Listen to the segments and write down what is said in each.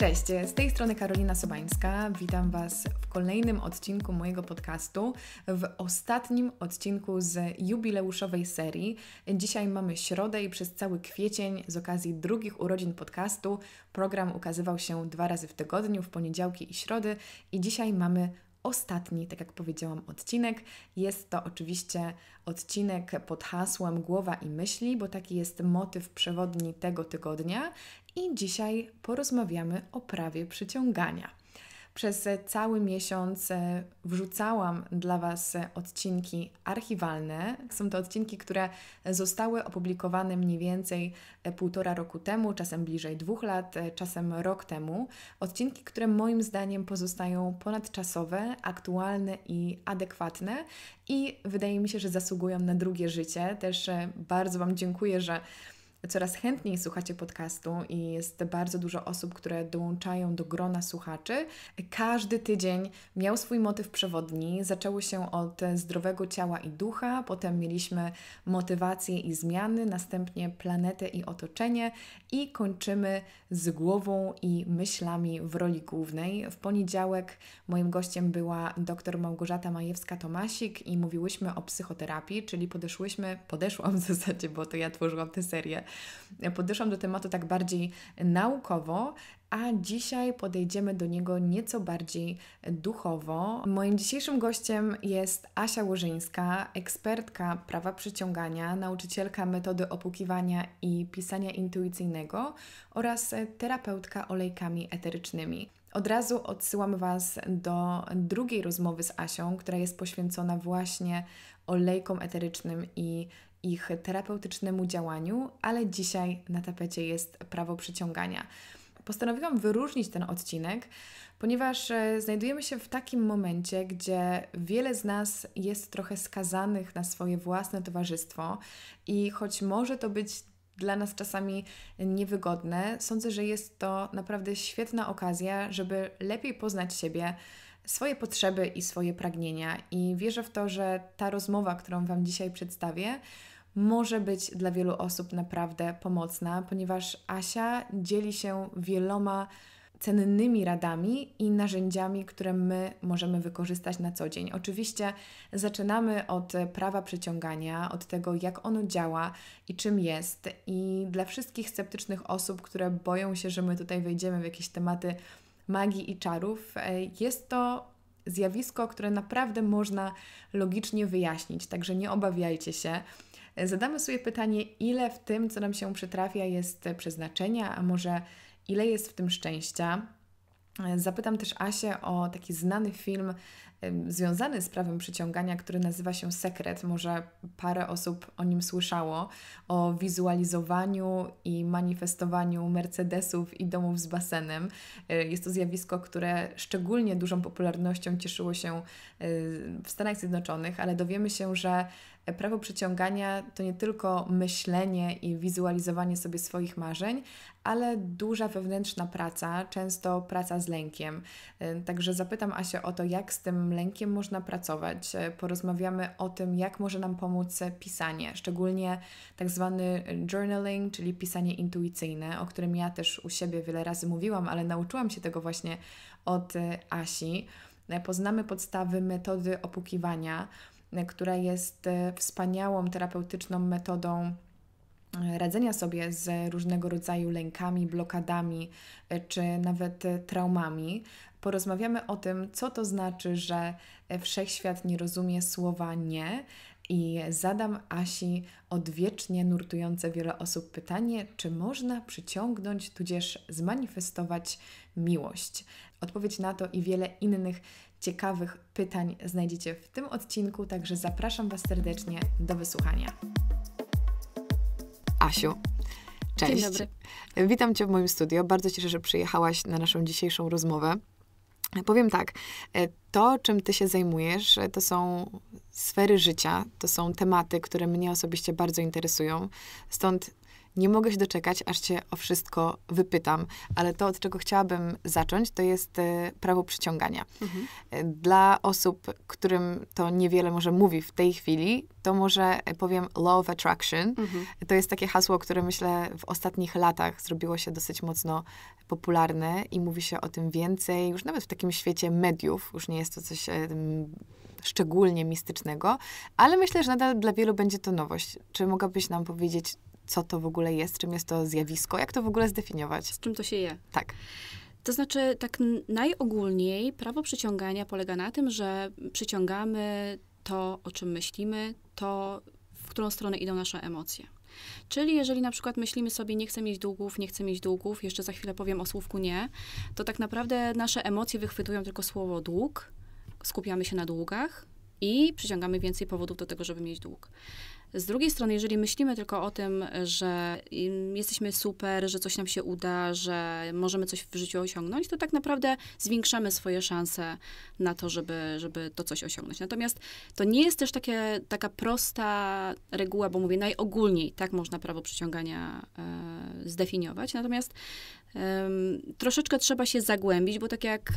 Cześć, z tej strony Karolina Sobańska. Witam Was w kolejnym odcinku mojego podcastu, w ostatnim odcinku z jubileuszowej serii. Dzisiaj mamy środę i przez cały kwiecień z okazji drugich urodzin podcastu program ukazywał się dwa razy w tygodniu, w poniedziałki i środy i dzisiaj mamy ostatni, tak jak powiedziałam, odcinek. Jest to oczywiście odcinek pod hasłem Głowa i Myśli, bo taki jest motyw przewodni tego tygodnia i dzisiaj porozmawiamy o prawie przyciągania. Przez cały miesiąc e, wrzucałam dla Was odcinki archiwalne. Są to odcinki, które zostały opublikowane mniej więcej e, półtora roku temu, czasem bliżej dwóch lat, e, czasem rok temu. Odcinki, które moim zdaniem pozostają ponadczasowe, aktualne i adekwatne i wydaje mi się, że zasługują na drugie życie. Też bardzo Wam dziękuję, że coraz chętniej słuchacie podcastu i jest bardzo dużo osób, które dołączają do grona słuchaczy. Każdy tydzień miał swój motyw przewodni. Zaczęło się od zdrowego ciała i ducha, potem mieliśmy motywację i zmiany, następnie planetę i otoczenie i kończymy z głową i myślami w roli głównej. W poniedziałek moim gościem była dr Małgorzata Majewska-Tomasik i mówiłyśmy o psychoterapii, czyli podeszłyśmy, podeszłam w zasadzie, bo to ja tworzyłam tę serię podeszłam do tematu tak bardziej naukowo, a dzisiaj podejdziemy do niego nieco bardziej duchowo. Moim dzisiejszym gościem jest Asia Łożyńska, ekspertka prawa przyciągania, nauczycielka metody opukiwania i pisania intuicyjnego oraz terapeutka olejkami eterycznymi. Od razu odsyłam Was do drugiej rozmowy z Asią, która jest poświęcona właśnie olejkom eterycznym i ich terapeutycznemu działaniu, ale dzisiaj na tapecie jest prawo przyciągania. Postanowiłam wyróżnić ten odcinek, ponieważ e, znajdujemy się w takim momencie, gdzie wiele z nas jest trochę skazanych na swoje własne towarzystwo i choć może to być dla nas czasami niewygodne, sądzę, że jest to naprawdę świetna okazja, żeby lepiej poznać siebie, swoje potrzeby i swoje pragnienia. I wierzę w to, że ta rozmowa, którą Wam dzisiaj przedstawię, może być dla wielu osób naprawdę pomocna, ponieważ Asia dzieli się wieloma cennymi radami i narzędziami, które my możemy wykorzystać na co dzień. Oczywiście zaczynamy od prawa przyciągania, od tego, jak ono działa i czym jest. I dla wszystkich sceptycznych osób, które boją się, że my tutaj wejdziemy w jakieś tematy magii i czarów, e, jest to zjawisko, które naprawdę można logicznie wyjaśnić, także nie obawiajcie się. Zadamy sobie pytanie, ile w tym, co nam się przytrafia, jest przeznaczenia, a może ile jest w tym szczęścia. Zapytam też Asię o taki znany film związany z prawem przyciągania, który nazywa się Sekret. Może parę osób o nim słyszało, o wizualizowaniu i manifestowaniu Mercedesów i domów z basenem. E, jest to zjawisko, które szczególnie dużą popularnością cieszyło się e, w Stanach Zjednoczonych, ale dowiemy się, że prawo przyciągania to nie tylko myślenie i wizualizowanie sobie swoich marzeń, ale duża wewnętrzna praca, często praca z lękiem. Y, także zapytam Asię o to, jak z tym lękiem można pracować. Y, porozmawiamy o tym, jak może nam pomóc pisanie, szczególnie tak zwany journaling, czyli pisanie intuicyjne, o którym ja też u siebie wiele razy mówiłam, ale nauczyłam się tego właśnie od y, Asi. Poznamy podstawy metody opukiwania, która jest e, wspaniałą terapeutyczną metodą e, radzenia sobie z różnego rodzaju lękami, blokadami e, czy nawet traumami. Porozmawiamy o tym, co to znaczy, że wszechświat nie rozumie słowa nie. I zadam Asi odwiecznie nurtujące wiele osób pytanie, czy można przyciągnąć tudzież zmanifestować miłość. Odpowiedź na to i wiele innych ciekawych pytań znajdziecie w tym odcinku, także zapraszam Was serdecznie do wysłuchania. Asiu, cześć. Dzień dobry. Witam Cię w moim studio. Bardzo cieszę, że przyjechałaś na naszą dzisiejszą rozmowę. Powiem tak, e, to czym ty się zajmujesz, e, to są sfery życia, to są tematy, które mnie osobiście bardzo interesują. Stąd nie mogę się doczekać, aż cię o wszystko wypytam, ale to, od czego chciałabym zacząć, to jest e, prawo przyciągania. Mhm. E, dla osób, którym to niewiele może mówi w tej chwili, to może e, powiem law of attraction. Mhm. To jest takie hasło, które myślę w ostatnich latach zrobiło się dosyć mocno popularne i mówi się o tym więcej, już nawet w takim świecie mediów, już nie jest to coś szczególnie mistycznego, ale myślę, że nadal dla wielu będzie to nowość. Czy mogłabyś nam powiedzieć, co to w ogóle jest, czym jest to zjawisko, jak to w ogóle zdefiniować. Z czym to się je. Tak. To znaczy, tak najogólniej prawo przyciągania polega na tym, że przyciągamy to, o czym myślimy, to, w którą stronę idą nasze emocje. Czyli jeżeli na przykład myślimy sobie, nie chcę mieć długów, nie chcę mieć długów, jeszcze za chwilę powiem o słówku nie, to tak naprawdę nasze emocje wychwytują tylko słowo dług, skupiamy się na długach i przyciągamy więcej powodów do tego, żeby mieć dług. Z drugiej strony, jeżeli myślimy tylko o tym, że jesteśmy super, że coś nam się uda, że możemy coś w życiu osiągnąć, to tak naprawdę zwiększamy swoje szanse na to, żeby, żeby to coś osiągnąć. Natomiast to nie jest też takie, taka prosta reguła, bo mówię najogólniej, tak można prawo przyciągania e, zdefiniować. Natomiast Troszeczkę trzeba się zagłębić, bo tak jak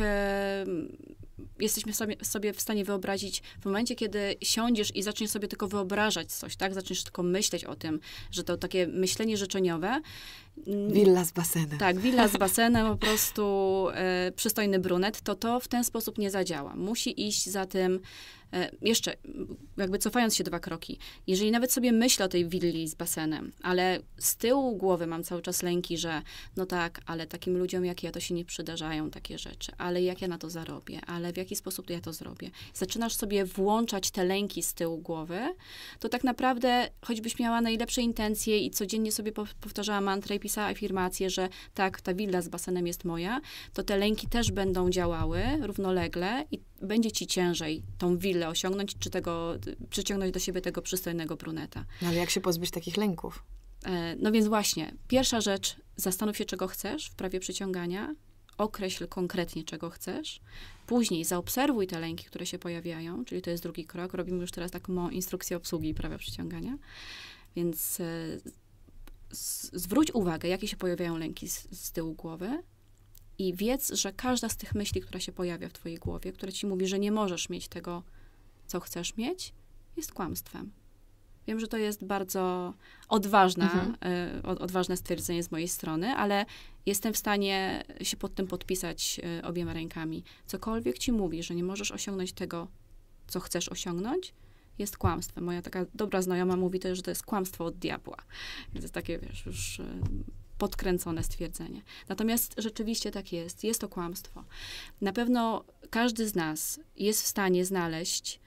jesteśmy sobie, sobie w stanie wyobrazić, w momencie, kiedy siądziesz i zaczniesz sobie tylko wyobrażać coś, tak? Zaczniesz tylko myśleć o tym, że to takie myślenie życzeniowe. Mm, willa z basenem. Tak, willa z basenem, po prostu e, przystojny brunet, to to w ten sposób nie zadziała. Musi iść za tym E, jeszcze, jakby cofając się dwa kroki, jeżeli nawet sobie myślę o tej willi z basenem, ale z tyłu głowy mam cały czas lęki, że no tak, ale takim ludziom jak ja to się nie przydarzają takie rzeczy, ale jak ja na to zarobię, ale w jaki sposób ja to zrobię. Zaczynasz sobie włączać te lęki z tyłu głowy, to tak naprawdę, choćbyś miała najlepsze intencje i codziennie sobie powtarzała mantrę i pisała afirmację, że tak, ta willa z basenem jest moja, to te lęki też będą działały równolegle i będzie ci ciężej tą willę osiągnąć, czy tego, przyciągnąć do siebie tego przystojnego bruneta. No ale jak się pozbyć takich lęków? E, no więc właśnie, pierwsza rzecz, zastanów się, czego chcesz w prawie przyciągania, określ konkretnie, czego chcesz. Później zaobserwuj te lęki, które się pojawiają, czyli to jest drugi krok. Robimy już teraz taką instrukcję obsługi prawa przyciągania. Więc e, zwróć uwagę, jakie się pojawiają lęki z, z tyłu głowy, i wiedz, że każda z tych myśli, która się pojawia w twojej głowie, która ci mówi, że nie możesz mieć tego, co chcesz mieć, jest kłamstwem. Wiem, że to jest bardzo odważna, mhm. y, odważne stwierdzenie z mojej strony, ale jestem w stanie się pod tym podpisać y, obiema rękami. Cokolwiek ci mówi, że nie możesz osiągnąć tego, co chcesz osiągnąć, jest kłamstwem. Moja taka dobra znajoma mówi też, że to jest kłamstwo od diabła. więc jest takie, wiesz, już y, podkręcone stwierdzenie. Natomiast rzeczywiście tak jest, jest to kłamstwo. Na pewno każdy z nas jest w stanie znaleźć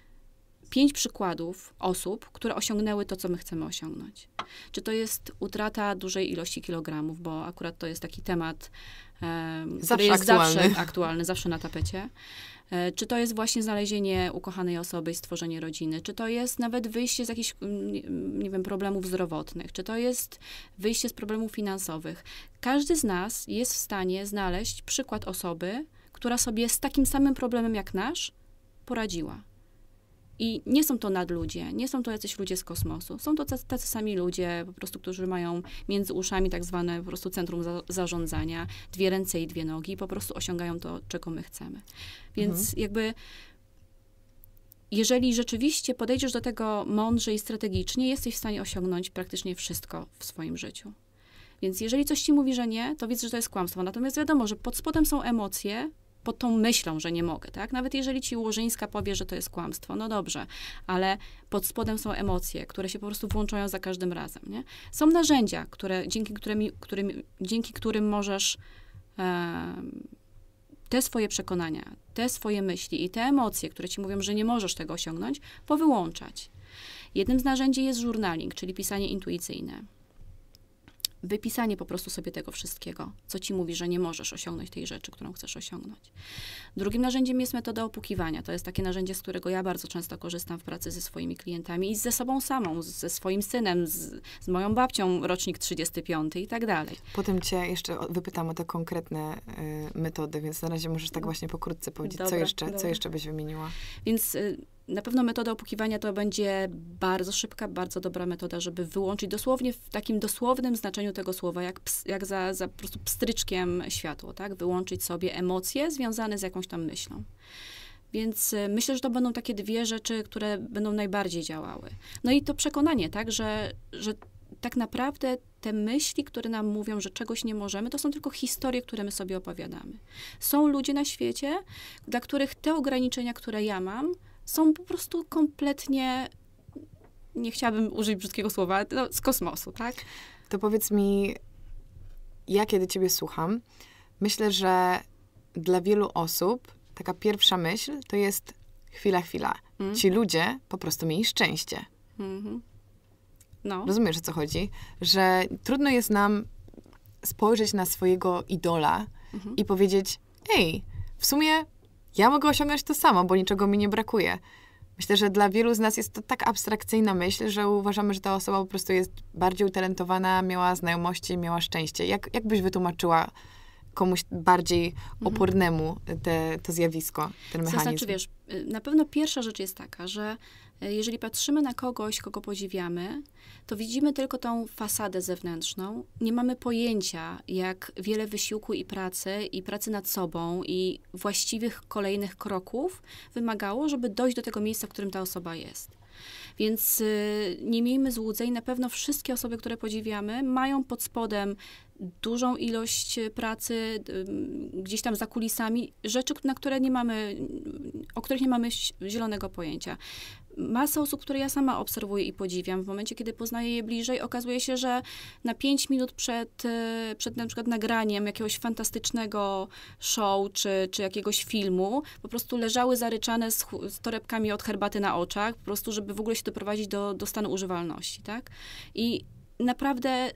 pięć przykładów osób, które osiągnęły to, co my chcemy osiągnąć. Czy to jest utrata dużej ilości kilogramów, bo akurat to jest taki temat, zawsze który jest aktualny. zawsze aktualny, zawsze na tapecie. E, czy to jest właśnie znalezienie ukochanej osoby i stworzenie rodziny? Czy to jest nawet wyjście z jakichś, mm, mm, nie wiem, problemów zdrowotnych? Czy to jest wyjście z problemów finansowych? Każdy z nas jest w stanie znaleźć przykład osoby, która sobie z takim samym problemem jak nasz poradziła. I nie są to nadludzie, nie są to jacyś ludzie z kosmosu. Są to tacy sami ludzie, po prostu, którzy mają między uszami tak zwane po prostu centrum za zarządzania, dwie ręce i dwie nogi, i po prostu osiągają to, czego my chcemy. Więc mhm. jakby jeżeli rzeczywiście podejdziesz do tego mądrze i strategicznie, jesteś w stanie osiągnąć praktycznie wszystko w swoim życiu. Więc jeżeli coś ci mówi, że nie, to widzisz, że to jest kłamstwo. Natomiast wiadomo, że pod spodem są emocje, pod tą myślą, że nie mogę, tak? Nawet jeżeli ci Łożyńska powie, że to jest kłamstwo, no dobrze, ale pod spodem są emocje, które się po prostu włączają za każdym razem, nie? Są narzędzia, które, dzięki, którymi, którym, dzięki którym możesz e, te swoje przekonania, te swoje myśli i te emocje, które ci mówią, że nie możesz tego osiągnąć, powyłączać. Jednym z narzędzi jest journaling, czyli pisanie intuicyjne wypisanie po prostu sobie tego wszystkiego, co ci mówi, że nie możesz osiągnąć tej rzeczy, którą chcesz osiągnąć. Drugim narzędziem jest metoda opukiwania. To jest takie narzędzie, z którego ja bardzo często korzystam w pracy ze swoimi klientami i ze sobą samą, ze swoim synem, z, z moją babcią, rocznik 35 i tak dalej. Potem cię jeszcze wypytam o te konkretne y, metody, więc na razie możesz tak no. właśnie pokrótce powiedzieć, dobra, co, jeszcze, co jeszcze byś wymieniła. Więc... Y, na pewno metoda opukiwania to będzie bardzo szybka, bardzo dobra metoda, żeby wyłączyć dosłownie w takim dosłownym znaczeniu tego słowa, jak, ps, jak za, za po prostu pstryczkiem światło, tak? Wyłączyć sobie emocje związane z jakąś tam myślą. Więc y, myślę, że to będą takie dwie rzeczy, które będą najbardziej działały. No i to przekonanie, tak, że, że tak naprawdę te myśli, które nam mówią, że czegoś nie możemy, to są tylko historie, które my sobie opowiadamy. Są ludzie na świecie, dla których te ograniczenia, które ja mam, są po prostu kompletnie, nie chciałabym użyć brzydkiego słowa, no, z kosmosu, tak? To powiedz mi, ja kiedy ciebie słucham, myślę, że dla wielu osób taka pierwsza myśl to jest chwila, chwila. Mm. Ci ludzie po prostu mieli szczęście. Mm -hmm. No. Rozumiesz, o co chodzi? Że trudno jest nam spojrzeć na swojego idola mm -hmm. i powiedzieć, ej, w sumie ja mogę osiągnąć to samo, bo niczego mi nie brakuje. Myślę, że dla wielu z nas jest to tak abstrakcyjna myśl, że uważamy, że ta osoba po prostu jest bardziej utalentowana, miała znajomości, miała szczęście. Jak, jak byś wytłumaczyła komuś bardziej mhm. opornemu te, to zjawisko, ten mechanizm? To znaczy, wiesz, y, na pewno pierwsza rzecz jest taka, że E, jeżeli patrzymy na kogoś, kogo podziwiamy, to widzimy tylko tą fasadę zewnętrzną. Nie mamy pojęcia, jak wiele wysiłku i pracy, i pracy nad sobą, i właściwych kolejnych kroków wymagało, żeby dojść do tego miejsca, w którym ta osoba jest. Więc y, nie miejmy złudzeń, na pewno wszystkie osoby, które podziwiamy, mają pod spodem dużą ilość y, pracy, y, gdzieś tam za kulisami, rzeczy, na które nie mamy, o których nie mamy zielonego pojęcia masę osób, które ja sama obserwuję i podziwiam, w momencie, kiedy poznaję je bliżej, okazuje się, że na 5 minut przed, y, przed na przykład nagraniem jakiegoś fantastycznego show czy, czy jakiegoś filmu, po prostu leżały zaryczane z, z torebkami od herbaty na oczach, po prostu, żeby w ogóle się doprowadzić do, do stanu używalności, tak? I naprawdę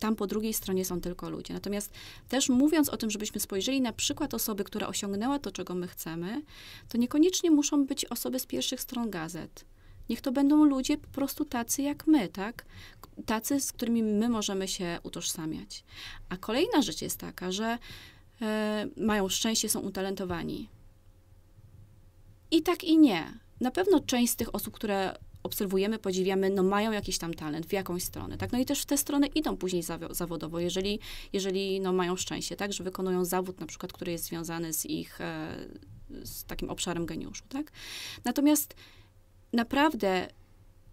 tam po drugiej stronie są tylko ludzie. Natomiast też mówiąc o tym, żebyśmy spojrzeli na przykład osoby, która osiągnęła to, czego my chcemy, to niekoniecznie muszą być osoby z pierwszych stron gazet. Niech to będą ludzie po prostu tacy jak my, tak? Tacy, z którymi my możemy się utożsamiać. A kolejna rzecz jest taka, że y, mają szczęście, są utalentowani. I tak i nie. Na pewno część z tych osób, które obserwujemy, podziwiamy, no mają jakiś tam talent w jakąś stronę, tak? No i też w tę stronę idą później zawodowo, jeżeli, jeżeli no mają szczęście, tak? Że wykonują zawód na przykład, który jest związany z ich, e, z takim obszarem geniuszu, tak? Natomiast naprawdę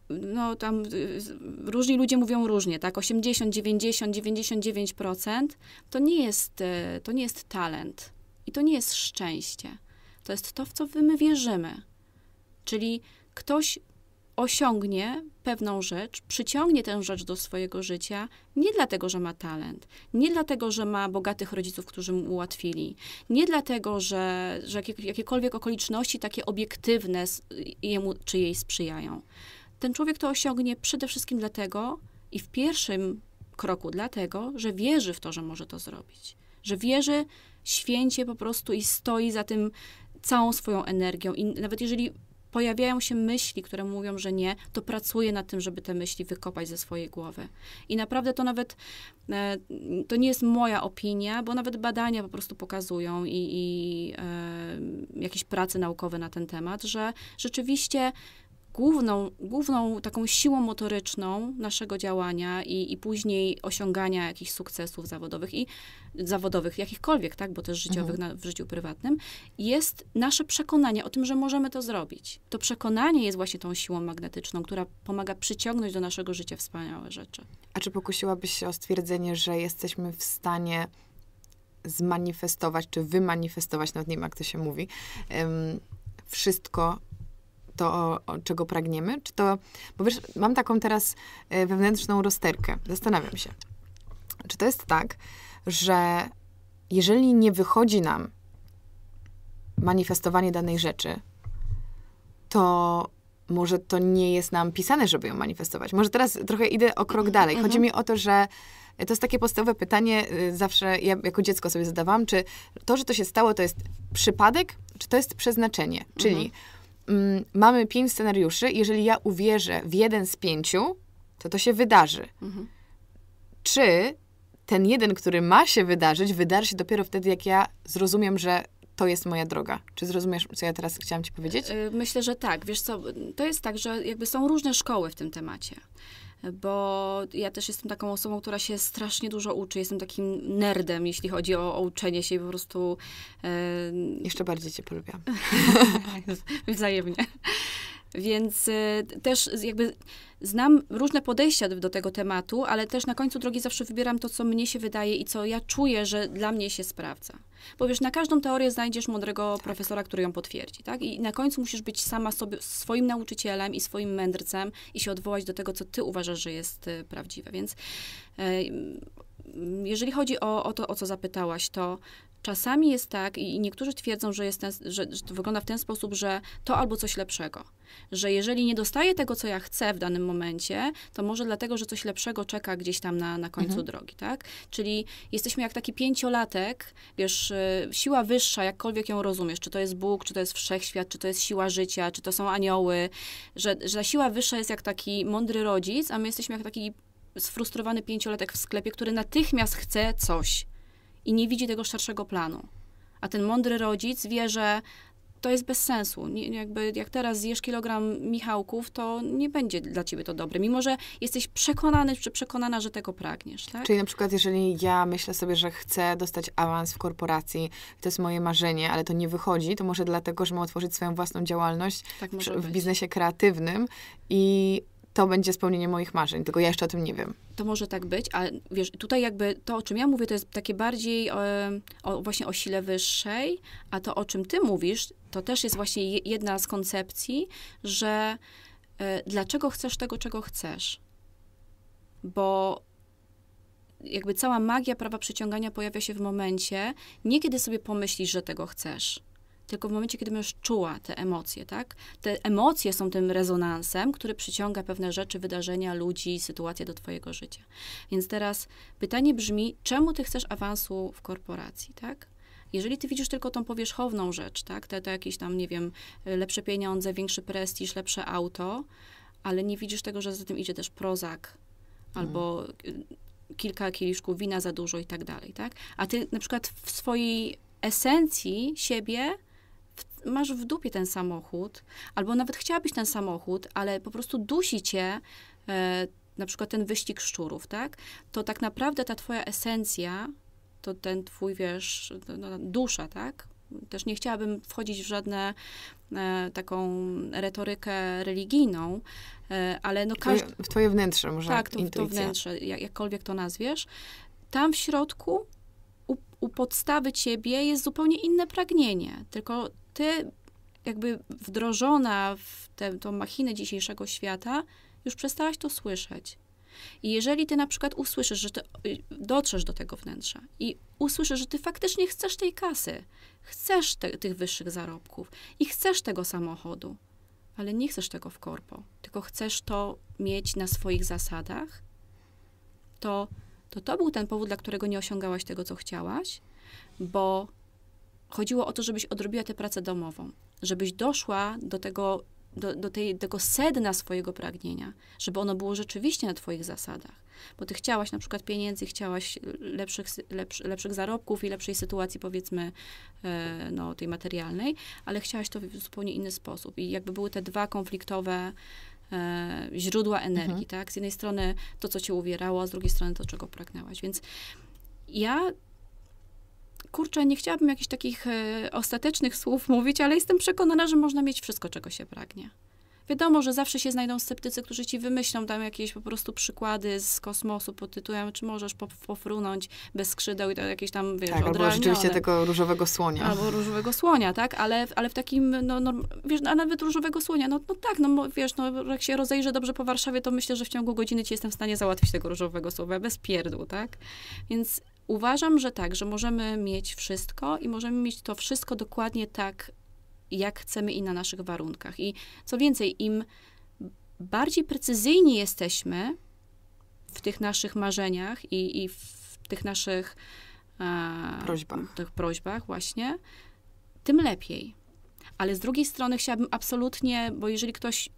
no tam różni ludzie mówią różnie, tak? 80, 90, 99% to nie jest, e, to nie jest talent i to nie jest szczęście. To jest to, w co my wierzymy. Czyli ktoś osiągnie pewną rzecz, przyciągnie tę rzecz do swojego życia nie dlatego, że ma talent, nie dlatego, że ma bogatych rodziców, którzy mu ułatwili, nie dlatego, że, że jakiekolwiek okoliczności takie obiektywne jemu czy jej sprzyjają. Ten człowiek to osiągnie przede wszystkim dlatego i w pierwszym kroku dlatego, że wierzy w to, że może to zrobić. Że wierzy święcie po prostu i stoi za tym całą swoją energią. I nawet jeżeli pojawiają się myśli, które mówią, że nie, to pracuję nad tym, żeby te myśli wykopać ze swojej głowy. I naprawdę to nawet, e, to nie jest moja opinia, bo nawet badania po prostu pokazują i, i e, jakieś prace naukowe na ten temat, że rzeczywiście główną, główną taką siłą motoryczną naszego działania i, i później osiągania jakichś sukcesów zawodowych i zawodowych, jakichkolwiek, tak, bo też życiowych mhm. na, w życiu prywatnym, jest nasze przekonanie o tym, że możemy to zrobić. To przekonanie jest właśnie tą siłą magnetyczną, która pomaga przyciągnąć do naszego życia wspaniałe rzeczy. A czy pokusiłabyś się o stwierdzenie, że jesteśmy w stanie zmanifestować, czy wymanifestować, nawet nie wiem, jak to się mówi, um, wszystko, to, czego pragniemy? Czy to, bo wiesz, mam taką teraz e, wewnętrzną rozterkę. Zastanawiam się, czy to jest tak, że jeżeli nie wychodzi nam manifestowanie danej rzeczy, to może to nie jest nam pisane, żeby ją manifestować. Może teraz trochę idę o krok dalej. Mhm. Chodzi mi o to, że to jest takie podstawowe pytanie, y, zawsze ja jako dziecko sobie zadawałam, czy to, że to się stało, to jest przypadek, czy to jest przeznaczenie? Czyli mhm mm, mamy pięć scenariuszy, jeżeli ja uwierzę w jeden z pięciu, to to się wydarzy. Mhm. Czy ten jeden, który ma się wydarzyć, wydarzy się dopiero wtedy, jak ja zrozumiem, że to jest moja droga. Czy zrozumiesz, co ja teraz chciałam ci powiedzieć? E, e, myślę, że tak. Wiesz co, to jest tak, że jakby są różne szkoły w tym temacie bo ja też jestem taką osobą, która się strasznie dużo uczy. Jestem takim nerdem, jeśli chodzi o, o uczenie się i po prostu... E, Jeszcze bardziej cię polubiam. Wzajemnie. Więc y, też jakby znam różne podejścia do tego tematu, ale też na końcu drogi zawsze wybieram to, co mnie się wydaje i co ja czuję, że dla mnie się sprawdza. Bo wiesz, na każdą teorię znajdziesz mądrego tak. profesora, który ją potwierdzi, tak? I na końcu musisz być sama sobie, swoim nauczycielem i swoim mędrcem i się odwołać do tego, co ty uważasz, że jest y, prawdziwe. Więc y, jeżeli chodzi o, o to, o co zapytałaś, to Czasami jest tak, i niektórzy twierdzą, że, jest ten, że, że to wygląda w ten sposób, że to albo coś lepszego. Że jeżeli nie dostaję tego, co ja chcę w danym momencie, to może dlatego, że coś lepszego czeka gdzieś tam na, na końcu mhm. drogi, tak? Czyli jesteśmy jak taki pięciolatek, wiesz, y, siła wyższa, jakkolwiek ją rozumiesz, czy to jest Bóg, czy to jest wszechświat, czy to jest siła życia, czy to są anioły, że, że siła wyższa jest jak taki mądry rodzic, a my jesteśmy jak taki sfrustrowany pięciolatek w sklepie, który natychmiast chce coś i nie widzi tego szerszego planu. A ten mądry rodzic wie, że to jest bez sensu. Nie, jakby jak teraz zjesz kilogram Michałków, to nie będzie dla ciebie to dobre, mimo że jesteś przekonany czy przekonana, że tego pragniesz. Tak? Czyli na przykład, jeżeli ja myślę sobie, że chcę dostać awans w korporacji, to jest moje marzenie, ale to nie wychodzi, to może dlatego, że mam otworzyć swoją własną działalność tak w, w biznesie kreatywnym i to będzie spełnienie moich marzeń, tylko ja jeszcze o tym nie wiem. To może tak być, ale wiesz, tutaj jakby to, o czym ja mówię, to jest takie bardziej o, e, o, właśnie o sile wyższej, a to, o czym ty mówisz, to też jest właśnie jedna z koncepcji, że y, dlaczego chcesz tego, czego chcesz. Bo jakby cała magia prawa przyciągania pojawia się w momencie, nie kiedy sobie pomyślisz, że tego chcesz, tylko w momencie, kiedy już czuła te emocje, tak? Te emocje są tym rezonansem, który przyciąga pewne rzeczy, wydarzenia, ludzi, sytuacje do twojego życia. Więc teraz pytanie brzmi, czemu ty chcesz awansu w korporacji, tak? Jeżeli ty widzisz tylko tą powierzchowną rzecz, tak, te, te jakieś tam, nie wiem, lepsze pieniądze, większy prestiż, lepsze auto, ale nie widzisz tego, że za tym idzie też prozak albo mm. kilka kieliszków wina za dużo i tak dalej, tak? A ty na przykład w swojej esencji siebie w, masz w dupie ten samochód, albo nawet chciałabyś ten samochód, ale po prostu dusi cię e, na przykład ten wyścig szczurów, tak? To tak naprawdę ta twoja esencja, to ten twój, wiesz, no, no dusza, tak? Też nie chciałabym wchodzić w żadne e, taką retorykę religijną, e, ale no każdy... w twoje wnętrze może, Tak, to, intuicja. w to wnętrze, jak, jakkolwiek to nazwiesz. Tam w środku u, u podstawy ciebie jest zupełnie inne pragnienie, tylko ty jakby wdrożona w tę machinę dzisiejszego świata, już przestałaś to słyszeć. I jeżeli ty na przykład usłyszysz, że ty y, dotrzesz do tego wnętrza i usłyszysz, że ty faktycznie chcesz tej kasy, chcesz te, tych wyższych zarobków i chcesz tego samochodu, ale nie chcesz tego w korpo, tylko chcesz to mieć na swoich zasadach, to to, to był ten powód, dla którego nie osiągałaś tego, co chciałaś, bo chodziło o to, żebyś odrobiła tę pracę domową, żebyś doszła do tego, do, do tej, tego sedna swojego pragnienia, żeby ono było rzeczywiście na Twoich zasadach. Bo ty chciałaś na przykład pieniędzy, chciałaś lepszych, lepszych zarobków i lepszej sytuacji, powiedzmy, e, no, tej materialnej, ale chciałaś to w zupełnie inny sposób. I jakby były te dwa konfliktowe e, źródła energii, mhm. tak? Z jednej strony to, co cię uwierało, a z drugiej strony to, czego pragnęłaś. Więc ja kurczę, nie chciałabym jakichś takich e, ostatecznych słów mówić, ale jestem przekonana, że można mieć wszystko, czego się pragnie. Wiadomo, że zawsze się znajdą sceptycy, którzy ci wymyślą tam jakieś po prostu przykłady z kosmosu pod tytułem, czy możesz pofrunąć bez skrzydeł i to jakieś tam, wiesz, Tak, albo rzeczywiście tego różowego słonia. Albo różowego słonia, tak? Ale, ale w takim, no, no wiesz, a nawet różowego słonia, no, no tak, no wiesz, no jak się rozejrzę dobrze po Warszawie, to myślę, że w ciągu godziny ci jestem w stanie załatwić tego różowego słowa bez pierdół, tak? Więc Uważam, że tak, że możemy mieć wszystko i możemy mieć to wszystko dokładnie tak, jak chcemy i na naszych warunkach. I co więcej, im bardziej precyzyjni jesteśmy w tych naszych marzeniach i, i w tych naszych e, prośbach. tych prośbach właśnie, tym lepiej. Ale z drugiej strony chciałabym absolutnie, bo jeżeli ktoś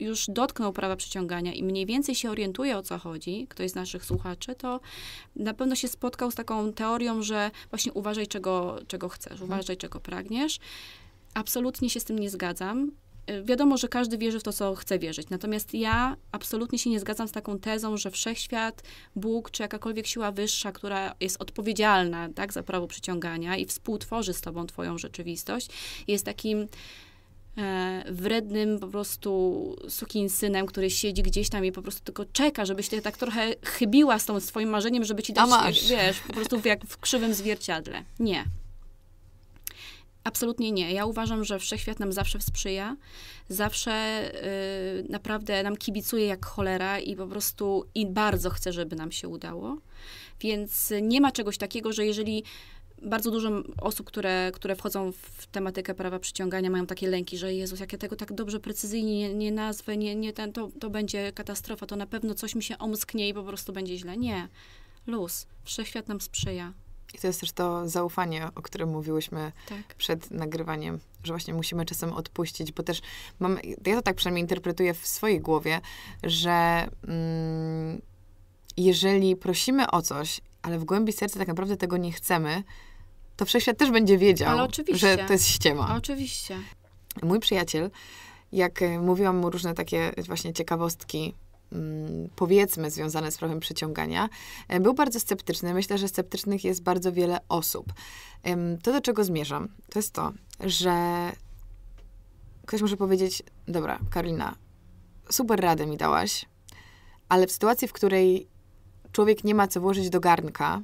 już dotknął prawa przyciągania i mniej więcej się orientuje o co chodzi, ktoś z naszych słuchaczy, to na pewno się spotkał z taką teorią, że właśnie uważaj czego, czego chcesz, mhm. uważaj czego pragniesz. Absolutnie się z tym nie zgadzam y, wiadomo, że każdy wierzy w to, co chce wierzyć. Natomiast ja absolutnie się nie zgadzam z taką tezą, że wszechświat, Bóg czy jakakolwiek siła wyższa, która jest odpowiedzialna tak, za prawo przyciągania i współtworzy z tobą twoją rzeczywistość, jest takim E, wrednym po prostu synem, który siedzi gdzieś tam i po prostu tylko czeka, żebyś ty tak trochę chybiła z tą swoim marzeniem, żeby ci dać, wiesz, po prostu jak w krzywym zwierciadle. Nie. Absolutnie nie. Ja uważam, że wszechświat nam zawsze sprzyja, zawsze y, naprawdę nam kibicuje jak cholera i po prostu i bardzo chce, żeby nam się udało. Więc nie ma czegoś takiego, że jeżeli bardzo dużo osób, które, które wchodzą w tematykę prawa przyciągania, mają takie lęki, że Jezus, jak ja tego tak dobrze, precyzyjnie nie, nie nazwę, nie, nie ten, to, to będzie katastrofa, to na pewno coś mi się omsknie i po prostu będzie źle. Nie. Luz. Wszechświat nam sprzyja. I to jest też to zaufanie, o którym mówiłyśmy tak. przed nagrywaniem, że właśnie musimy czasem odpuścić, bo też mam, ja to tak przynajmniej interpretuję w swojej głowie, że mm, jeżeli prosimy o coś, ale w głębi serca tak naprawdę tego nie chcemy, to wszechświat też będzie wiedział, że to jest ściema. Oczywiście. Mój przyjaciel, jak y, mówiłam mu różne takie właśnie ciekawostki, mm, powiedzmy związane z prawem przyciągania, y, był bardzo sceptyczny. Myślę, że sceptycznych jest bardzo wiele osób. To, do czego zmierzam, to jest to, że ktoś może powiedzieć: Dobra, Karolina, super radę mi dałaś, ale w sytuacji, w której człowiek nie ma co włożyć do garnka,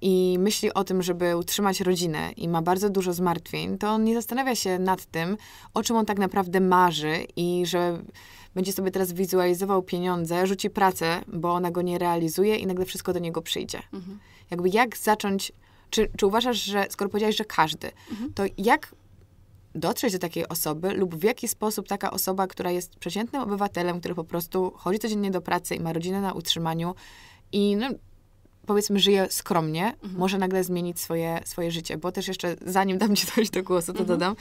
i myśli o tym, żeby utrzymać rodzinę i ma bardzo dużo zmartwień, to on nie zastanawia się nad tym, o czym on tak naprawdę marzy i że będzie sobie teraz wizualizował pieniądze, rzuci pracę, bo ona go nie realizuje i nagle wszystko do niego przyjdzie. Mhm. Jakby jak zacząć, czy, czy uważasz, że skoro powiedziałeś, że każdy, mhm. to jak dotrzeć do takiej osoby lub w jaki sposób taka osoba, która jest przeciętnym obywatelem, który po prostu chodzi codziennie do pracy i ma rodzinę na utrzymaniu i no, powiedzmy, żyje skromnie, mhm. może nagle zmienić swoje, swoje życie. Bo też jeszcze, zanim dam ci coś do głosu, to mhm. dodam,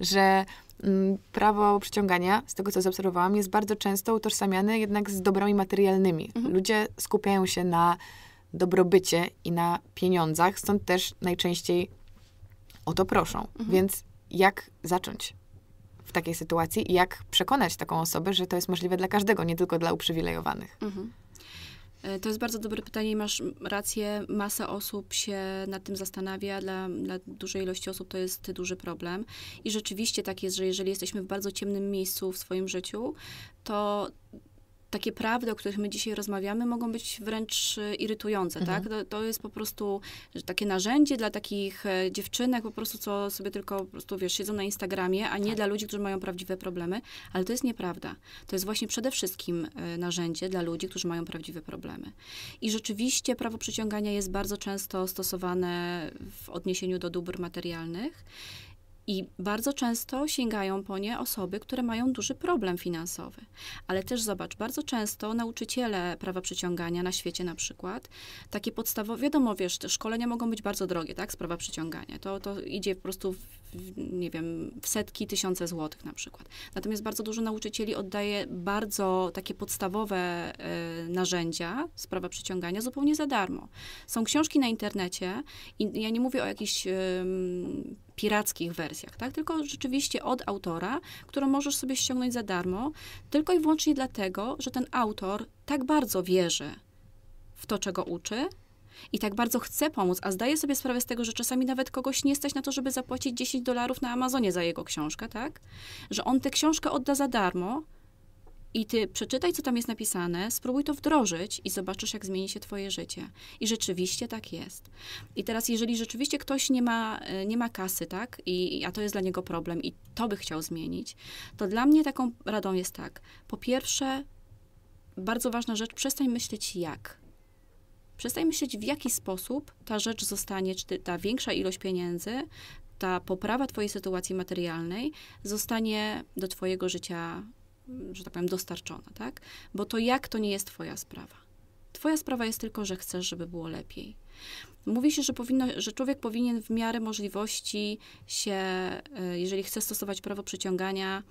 że m, mm, prawo przyciągania, z tego co zaobserwowałam, jest bardzo często utożsamiane jednak z dobrami materialnymi. Mhm. Ludzie skupiają się na dobrobycie i na pieniądzach, stąd też najczęściej o to proszą. Mhm. Więc jak zacząć w takiej sytuacji i jak przekonać taką osobę, że to jest możliwe dla każdego, nie tylko dla uprzywilejowanych? Mhm. E, to jest bardzo dobre pytanie i masz rację. Masa osób się nad tym zastanawia. Dla, dla, dużej ilości osób to jest duży problem. I rzeczywiście tak jest, że jeżeli jesteśmy w bardzo ciemnym miejscu w swoim życiu, to takie prawdy, o których my dzisiaj rozmawiamy, mogą być wręcz e, irytujące, tak? mhm. tak? To, to, jest po prostu takie narzędzie dla takich e, dziewczynek po prostu, co sobie tylko po prostu, wiesz, siedzą na Instagramie, a nie tak. dla ludzi, którzy mają prawdziwe problemy, ale to jest nieprawda. To jest właśnie przede wszystkim e, narzędzie dla ludzi, którzy mają prawdziwe problemy. I rzeczywiście prawo przyciągania jest bardzo często stosowane w odniesieniu do dóbr materialnych i bardzo często sięgają po nie osoby, które mają duży problem finansowy. Ale też zobacz, bardzo często nauczyciele prawa przyciągania na świecie na przykład, takie podstawowe, wiadomo, wiesz, te szkolenia mogą być bardzo drogie, tak, z prawa przyciągania. To, to idzie po prostu, w, nie wiem, w setki, tysiące złotych na przykład. Natomiast bardzo dużo nauczycieli oddaje bardzo takie podstawowe y, narzędzia z prawa przyciągania zupełnie za darmo. Są książki na internecie i ja nie mówię o jakichś y, pirackich wersjach, tak? tylko rzeczywiście od autora, którą możesz sobie ściągnąć za darmo, tylko i wyłącznie dlatego, że ten autor tak bardzo wierzy w to, czego uczy, i tak bardzo chce pomóc, a zdaje sobie sprawę z tego, że czasami nawet kogoś nie stać na to, żeby zapłacić 10 dolarów na Amazonie za jego książkę, tak? Że on tę książkę odda za darmo, i ty przeczytaj, co tam jest napisane, spróbuj to wdrożyć i zobaczysz, jak zmieni się twoje życie. I rzeczywiście tak jest. I teraz, jeżeli rzeczywiście ktoś nie ma, e, nie ma kasy, tak, I, a to jest dla niego problem i to by chciał zmienić, to dla mnie taką radą jest tak. Po pierwsze, bardzo ważna rzecz, przestań myśleć jak. Przestań myśleć, w jaki sposób ta rzecz zostanie, czy ta większa ilość pieniędzy, ta poprawa Twojej sytuacji materialnej zostanie do Twojego życia że tak powiem, dostarczona, tak? Bo to jak to nie jest Twoja sprawa. Twoja sprawa jest tylko, że chcesz, żeby było lepiej. Mówi się, że, powinno, że człowiek powinien w miarę możliwości się, e, jeżeli chce stosować prawo przyciągania,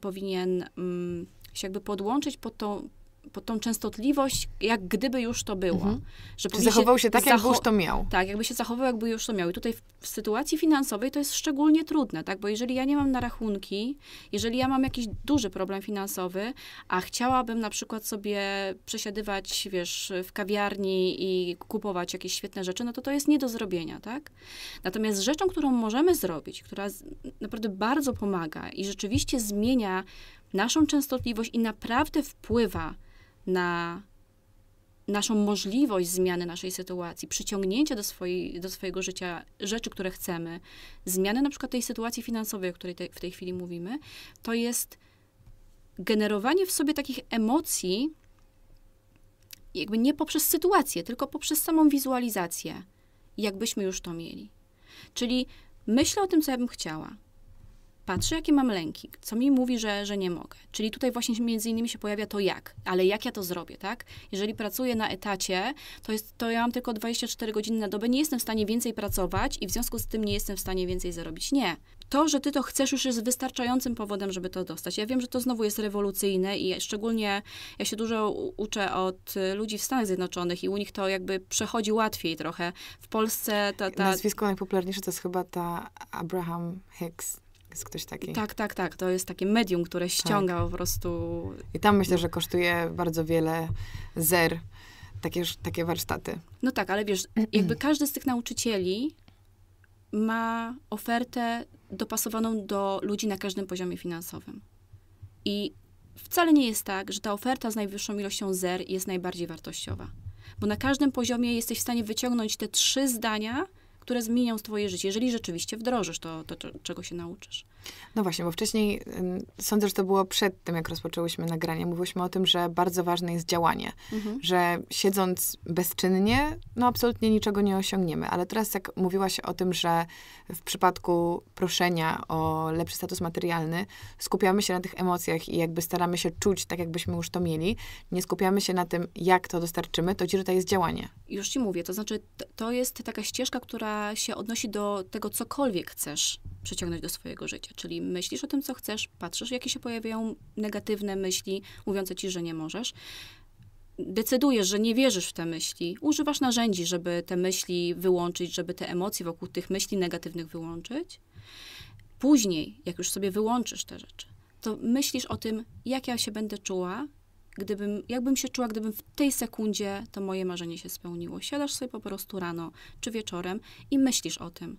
powinien mm, się jakby podłączyć pod tą, pod tą częstotliwość, jak gdyby już to było. Mhm. Że zachował się tak, jakby już to miał. Tak, jakby się zachował, jakby już to miał. I tutaj w, w, sytuacji finansowej to jest szczególnie trudne, tak? Bo jeżeli ja nie mam na rachunki, jeżeli ja mam jakiś duży problem finansowy, a chciałabym na przykład sobie przesiadywać, wiesz, w kawiarni i kupować jakieś świetne rzeczy, no to to jest nie do zrobienia, tak? Natomiast rzeczą, którą możemy zrobić, która naprawdę bardzo pomaga i rzeczywiście zmienia naszą częstotliwość i naprawdę wpływa na naszą możliwość zmiany naszej sytuacji, przyciągnięcia do, swojej, do swojego życia rzeczy, które chcemy, zmiany na przykład tej sytuacji finansowej, o której te, w tej chwili mówimy, to jest generowanie w sobie takich emocji, jakby nie poprzez sytuację, tylko poprzez samą wizualizację, jakbyśmy już to mieli. Czyli myślę o tym, co ja bym chciała patrzę, jakie mam lęki, co mi mówi, że, że nie mogę. Czyli tutaj właśnie między innymi się pojawia to jak, ale jak ja to zrobię, tak? Jeżeli pracuję na etacie, to, jest, to ja mam tylko 24 godziny na dobę, nie jestem w stanie więcej pracować i w związku z tym nie jestem w stanie więcej zarobić. Nie. To, że ty to chcesz, już jest wystarczającym powodem, żeby to dostać. Ja wiem, że to znowu jest rewolucyjne i szczególnie ja się dużo uczę od y, ludzi w Stanach Zjednoczonych i u nich to jakby przechodzi łatwiej trochę. W Polsce ta... ta... Nazwisko najpopularniejsze to jest chyba ta Abraham Hicks. Jest ktoś taki. Tak, tak, tak. To jest takie medium, które tak. ściąga tak. po prostu. I tam myślę, że kosztuje bardzo wiele zer takie, takie warsztaty. No tak, ale wiesz, jakby każdy z tych nauczycieli ma ofertę dopasowaną do ludzi na każdym poziomie finansowym. I wcale nie jest tak, że ta oferta z najwyższą ilością zer jest najbardziej wartościowa. Bo na każdym poziomie jesteś w stanie wyciągnąć te trzy zdania, które zmienią Twoje życie, jeżeli rzeczywiście wdrożysz to, to, to czego się nauczysz. No właśnie, bo wcześniej sądzę, że to było przed tym, jak rozpoczęłyśmy nagranie. Mówiłyśmy o tym, że bardzo ważne jest działanie, mhm. że siedząc bezczynnie, no absolutnie niczego nie osiągniemy. Ale teraz, jak mówiłaś o tym, że w przypadku proszenia o lepszy status materialny, skupiamy się na tych emocjach i jakby staramy się czuć tak, jakbyśmy już to mieli, nie skupiamy się na tym, jak to dostarczymy, to ci tutaj jest działanie. Już ci mówię, to znaczy, to jest taka ścieżka, która się odnosi do tego, cokolwiek chcesz przyciągnąć do swojego życia Czyli myślisz o tym, co chcesz, patrzysz, jakie się pojawiają negatywne myśli mówiące ci, że nie możesz. Decydujesz, że nie wierzysz w te myśli, używasz narzędzi, żeby te myśli wyłączyć, żeby te emocje wokół tych myśli negatywnych wyłączyć. Później, jak już sobie wyłączysz te rzeczy, to myślisz o tym, jak ja się będę czuła, gdybym, jakbym się czuła, gdybym w tej sekundzie to moje marzenie się spełniło. Siadasz sobie po prostu rano czy wieczorem i myślisz o tym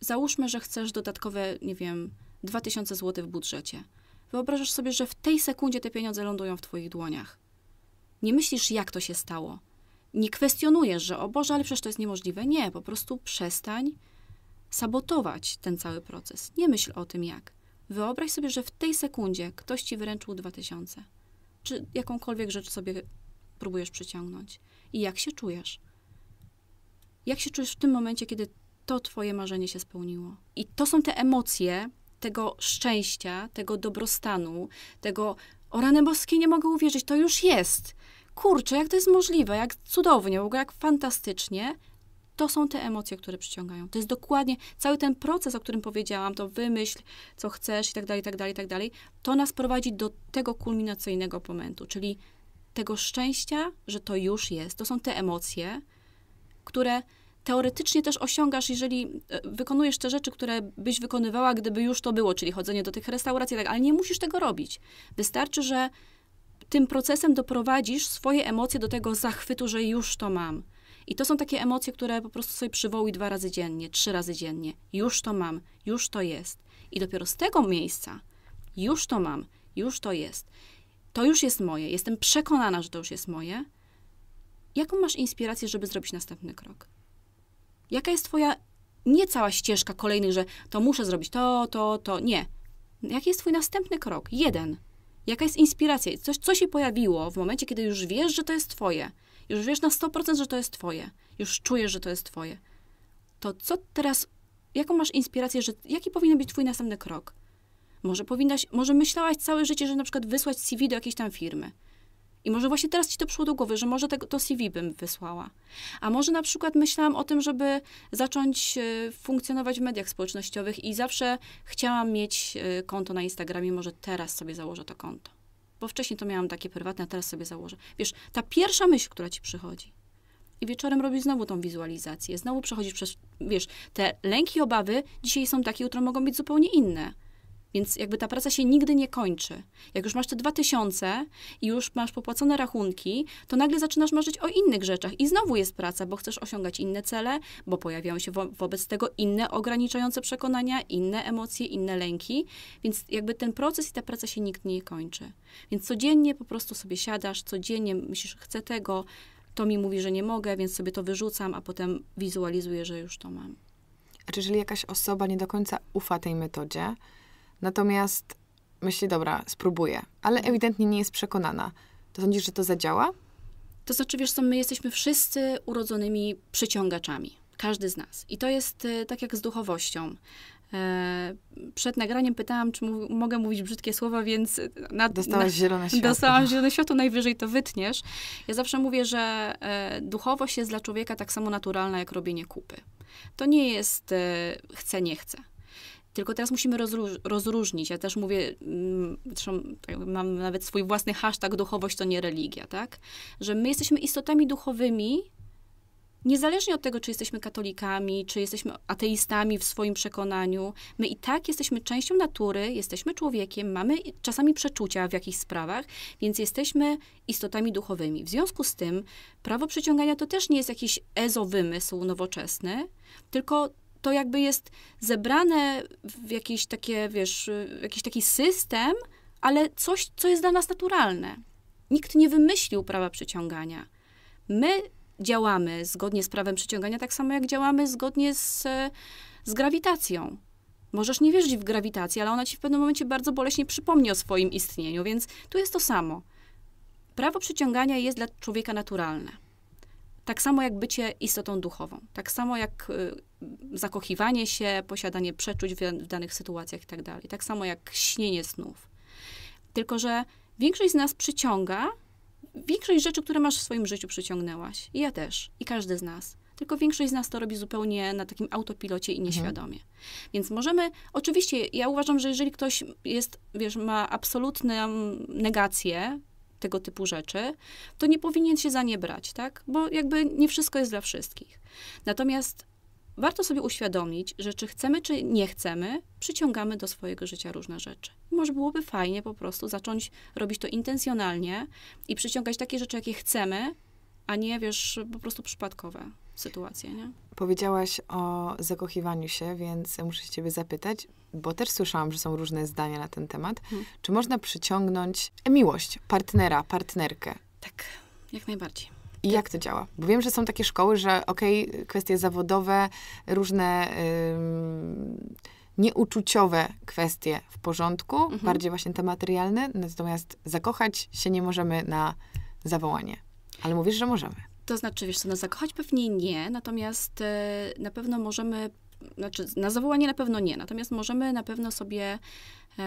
załóżmy, że chcesz dodatkowe, nie wiem, 2000 zł w budżecie. Wyobrażasz sobie, że w tej sekundzie te pieniądze lądują w Twoich dłoniach. Nie myślisz, jak to się stało. Nie kwestionujesz, że o Boże, ale przecież to jest niemożliwe. Nie, po prostu przestań sabotować ten cały proces. Nie myśl o tym, jak. Wyobraź sobie, że w tej sekundzie ktoś ci wyręczył 2000, czy jakąkolwiek rzecz sobie próbujesz przyciągnąć. I jak się czujesz? Jak się czujesz w tym momencie, kiedy to twoje marzenie się spełniło. I to są te emocje tego szczęścia, tego dobrostanu, tego o rany boskie nie mogę uwierzyć, to już jest. Kurczę, jak to jest możliwe, jak cudownie, w ogóle jak fantastycznie. To są te emocje, które przyciągają. To jest dokładnie cały ten proces, o którym powiedziałam, to wymyśl, co chcesz i tak dalej, i tak dalej, i tak dalej. To nas prowadzi do tego kulminacyjnego momentu, czyli tego szczęścia, że to już jest. To są te emocje, które teoretycznie też osiągasz, jeżeli e, wykonujesz te rzeczy, które byś wykonywała, gdyby już to było, czyli chodzenie do tych restauracji, tak, ale nie musisz tego robić. Wystarczy, że tym procesem doprowadzisz swoje emocje do tego zachwytu, że już to mam. I to są takie emocje, które po prostu sobie przywołuj dwa razy dziennie, trzy razy dziennie. Już to mam, już to jest. I dopiero z tego miejsca, już to mam, już to jest. To już jest moje, jestem przekonana, że to już jest moje. Jaką masz inspirację, żeby zrobić następny krok? Jaka jest twoja nie cała ścieżka kolejnych, że to muszę zrobić to, to, to. Nie. Jaki jest twój następny krok? Jeden. Jaka jest inspiracja? Coś, co się pojawiło w momencie, kiedy już wiesz, że to jest twoje. Już wiesz na 100%, że to jest twoje. Już czujesz, że to jest twoje. To co teraz, jaką masz inspirację, że, jaki powinien być twój następny krok? Może powinnaś, może myślałaś całe życie, że na przykład wysłać CV do jakiejś tam firmy. I może właśnie teraz ci to przyszło do głowy, że może te, to CV bym wysłała. A może na przykład myślałam o tym, żeby zacząć e, funkcjonować w mediach społecznościowych i zawsze chciałam mieć e, konto na Instagramie, może teraz sobie założę to konto. Bo wcześniej to miałam takie prywatne, a teraz sobie założę. Wiesz, ta pierwsza myśl, która ci przychodzi. I wieczorem robisz znowu tą wizualizację. Znowu przechodzisz przez, wiesz, te lęki, obawy dzisiaj są takie, jutro mogą być zupełnie inne. Więc jakby ta praca się nigdy nie kończy. Jak już masz te dwa tysiące i już masz popłacone rachunki, to nagle zaczynasz marzyć o innych rzeczach i znowu jest praca, bo chcesz osiągać inne cele, bo pojawiają się wo wobec tego inne ograniczające przekonania, inne emocje, inne lęki. Więc jakby ten proces i ta praca się nigdy nie kończy. Więc codziennie po prostu sobie siadasz, codziennie myślisz, chcę tego, to mi mówi, że nie mogę, więc sobie to wyrzucam, a potem wizualizuję, że już to mam. A czy jeżeli jakaś osoba nie do końca ufa tej metodzie, Natomiast myśli, dobra, spróbuję, ale tak. ewidentnie nie jest przekonana. To sądzisz, że to zadziała? To znaczy, wiesz co, my jesteśmy wszyscy urodzonymi przyciągaczami. Każdy z nas. I to jest e, tak jak z duchowością. E, przed nagraniem pytałam, czy mogę mówić brzydkie słowa, więc... Na, Dostałaś na, zielone światło. Dostałam zielone światło, najwyżej to wytniesz. Ja zawsze mówię, że e, duchowość jest dla człowieka tak samo naturalna, jak robienie kupy. To nie jest chcę, nie chcę tylko teraz musimy rozróż- rozróżnić. Ja też mówię, mm, zresztą tak mam nawet swój własny hashtag duchowość to nie religia, tak? Że my jesteśmy istotami duchowymi, niezależnie od tego, czy jesteśmy katolikami, czy jesteśmy ateistami w swoim przekonaniu, my i tak jesteśmy częścią natury, jesteśmy człowiekiem, mamy czasami przeczucia w jakichś sprawach, więc jesteśmy istotami duchowymi. W związku z tym prawo przyciągania to też nie jest jakiś wymysł nowoczesny, tylko to jakby jest zebrane w jakiś takie, wiesz, jakiś taki system, ale coś, co jest dla nas naturalne. Nikt nie wymyślił prawa przyciągania. My działamy zgodnie z prawem przyciągania, tak samo jak działamy zgodnie z, z grawitacją. Możesz nie wierzyć w grawitację, ale ona ci w pewnym momencie bardzo boleśnie przypomni o swoim istnieniu, więc tu jest to samo. Prawo przyciągania jest dla człowieka naturalne. Tak samo jak bycie istotą duchową, tak samo jak y, zakochiwanie się, posiadanie przeczuć w, w danych sytuacjach itd. Tak, tak samo jak śnienie snów. Tylko, że większość z nas przyciąga większość rzeczy, które masz w swoim życiu, przyciągnęłaś. I ja też, i każdy z nas. Tylko większość z nas to robi zupełnie na takim autopilocie i mhm. nieświadomie. Mhm. Więc możemy, oczywiście, ja uważam, że jeżeli ktoś jest, wiesz, ma absolutną negację tego typu rzeczy, to nie powinien się za nie brać, tak? Bo jakby nie wszystko jest dla wszystkich. Natomiast warto sobie uświadomić, że czy chcemy, czy nie chcemy, przyciągamy do swojego życia różne rzeczy. Może byłoby fajnie po prostu zacząć robić to intencjonalnie i przyciągać takie rzeczy, jakie chcemy, a nie, wiesz, po prostu przypadkowe sytuację, nie? Powiedziałaś o zakochiwaniu się, więc muszę się ciebie zapytać, bo też słyszałam, że są różne zdania na ten temat. Hmm. Czy można przyciągnąć miłość partnera, partnerkę? Tak, jak najbardziej. I jak to działa? Bo wiem, że są takie szkoły, że okej, okay, kwestie zawodowe, różne ym, nieuczuciowe kwestie w porządku, mhm. bardziej właśnie te materialne, natomiast zakochać się nie możemy na zawołanie. Ale mówisz, że możemy. To znaczy, wiesz co, nas zakochać pewnie nie, natomiast y, na pewno możemy, znaczy na zawołanie na pewno nie, natomiast możemy na pewno sobie y,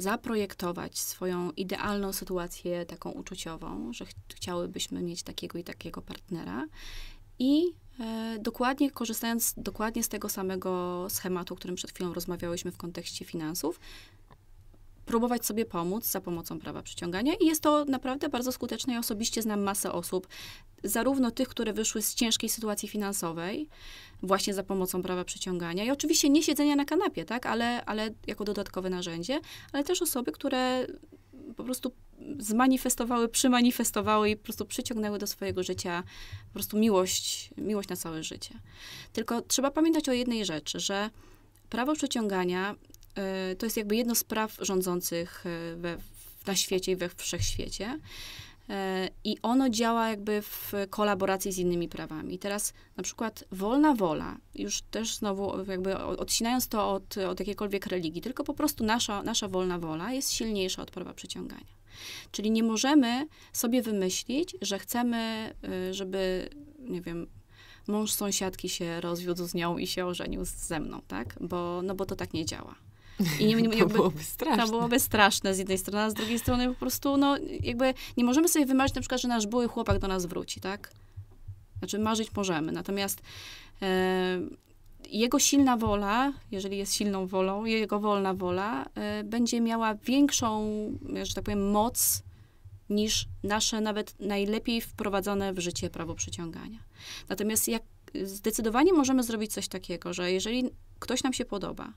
zaprojektować swoją idealną sytuację taką uczuciową, że ch chciałybyśmy mieć takiego i takiego partnera i y, dokładnie korzystając dokładnie z tego samego schematu, o którym przed chwilą rozmawiałyśmy w kontekście finansów, próbować sobie pomóc za pomocą prawa przyciągania i jest to naprawdę bardzo skuteczne. Ja osobiście znam masę osób, zarówno tych, które wyszły z ciężkiej sytuacji finansowej, właśnie za pomocą prawa przyciągania i oczywiście nie siedzenia na kanapie, tak, ale, ale jako dodatkowe narzędzie, ale też osoby, które po prostu zmanifestowały, przymanifestowały i po prostu przyciągnęły do swojego życia po prostu miłość, miłość na całe życie. Tylko trzeba pamiętać o jednej rzeczy, że prawo przyciągania E, to jest jakby jedno z praw rządzących e, we, na świecie i we wszechświecie. E, I ono działa jakby w kolaboracji z innymi prawami. Teraz na przykład wolna wola, już też znowu jakby odcinając to od, od jakiejkolwiek religii, tylko po prostu nasza, nasza wolna wola jest silniejsza od prawa przyciągania. Czyli nie możemy sobie wymyślić, że chcemy, żeby, nie wiem, mąż sąsiadki się rozwiódł z nią i się ożenił ze mną, tak? Bo, no bo to tak nie działa. I nie, nie, to, jakby, byłoby straszne. to byłoby straszne z jednej strony, a z drugiej strony po prostu, no jakby nie możemy sobie wymarzyć na przykład, że nasz były chłopak do nas wróci, tak? Znaczy marzyć możemy, natomiast e, jego silna wola, jeżeli jest silną wolą, jego wolna wola e, będzie miała większą, że tak powiem, moc niż nasze nawet najlepiej wprowadzone w życie prawo przyciągania. Natomiast jak zdecydowanie możemy zrobić coś takiego, że jeżeli Ktoś nam się podoba.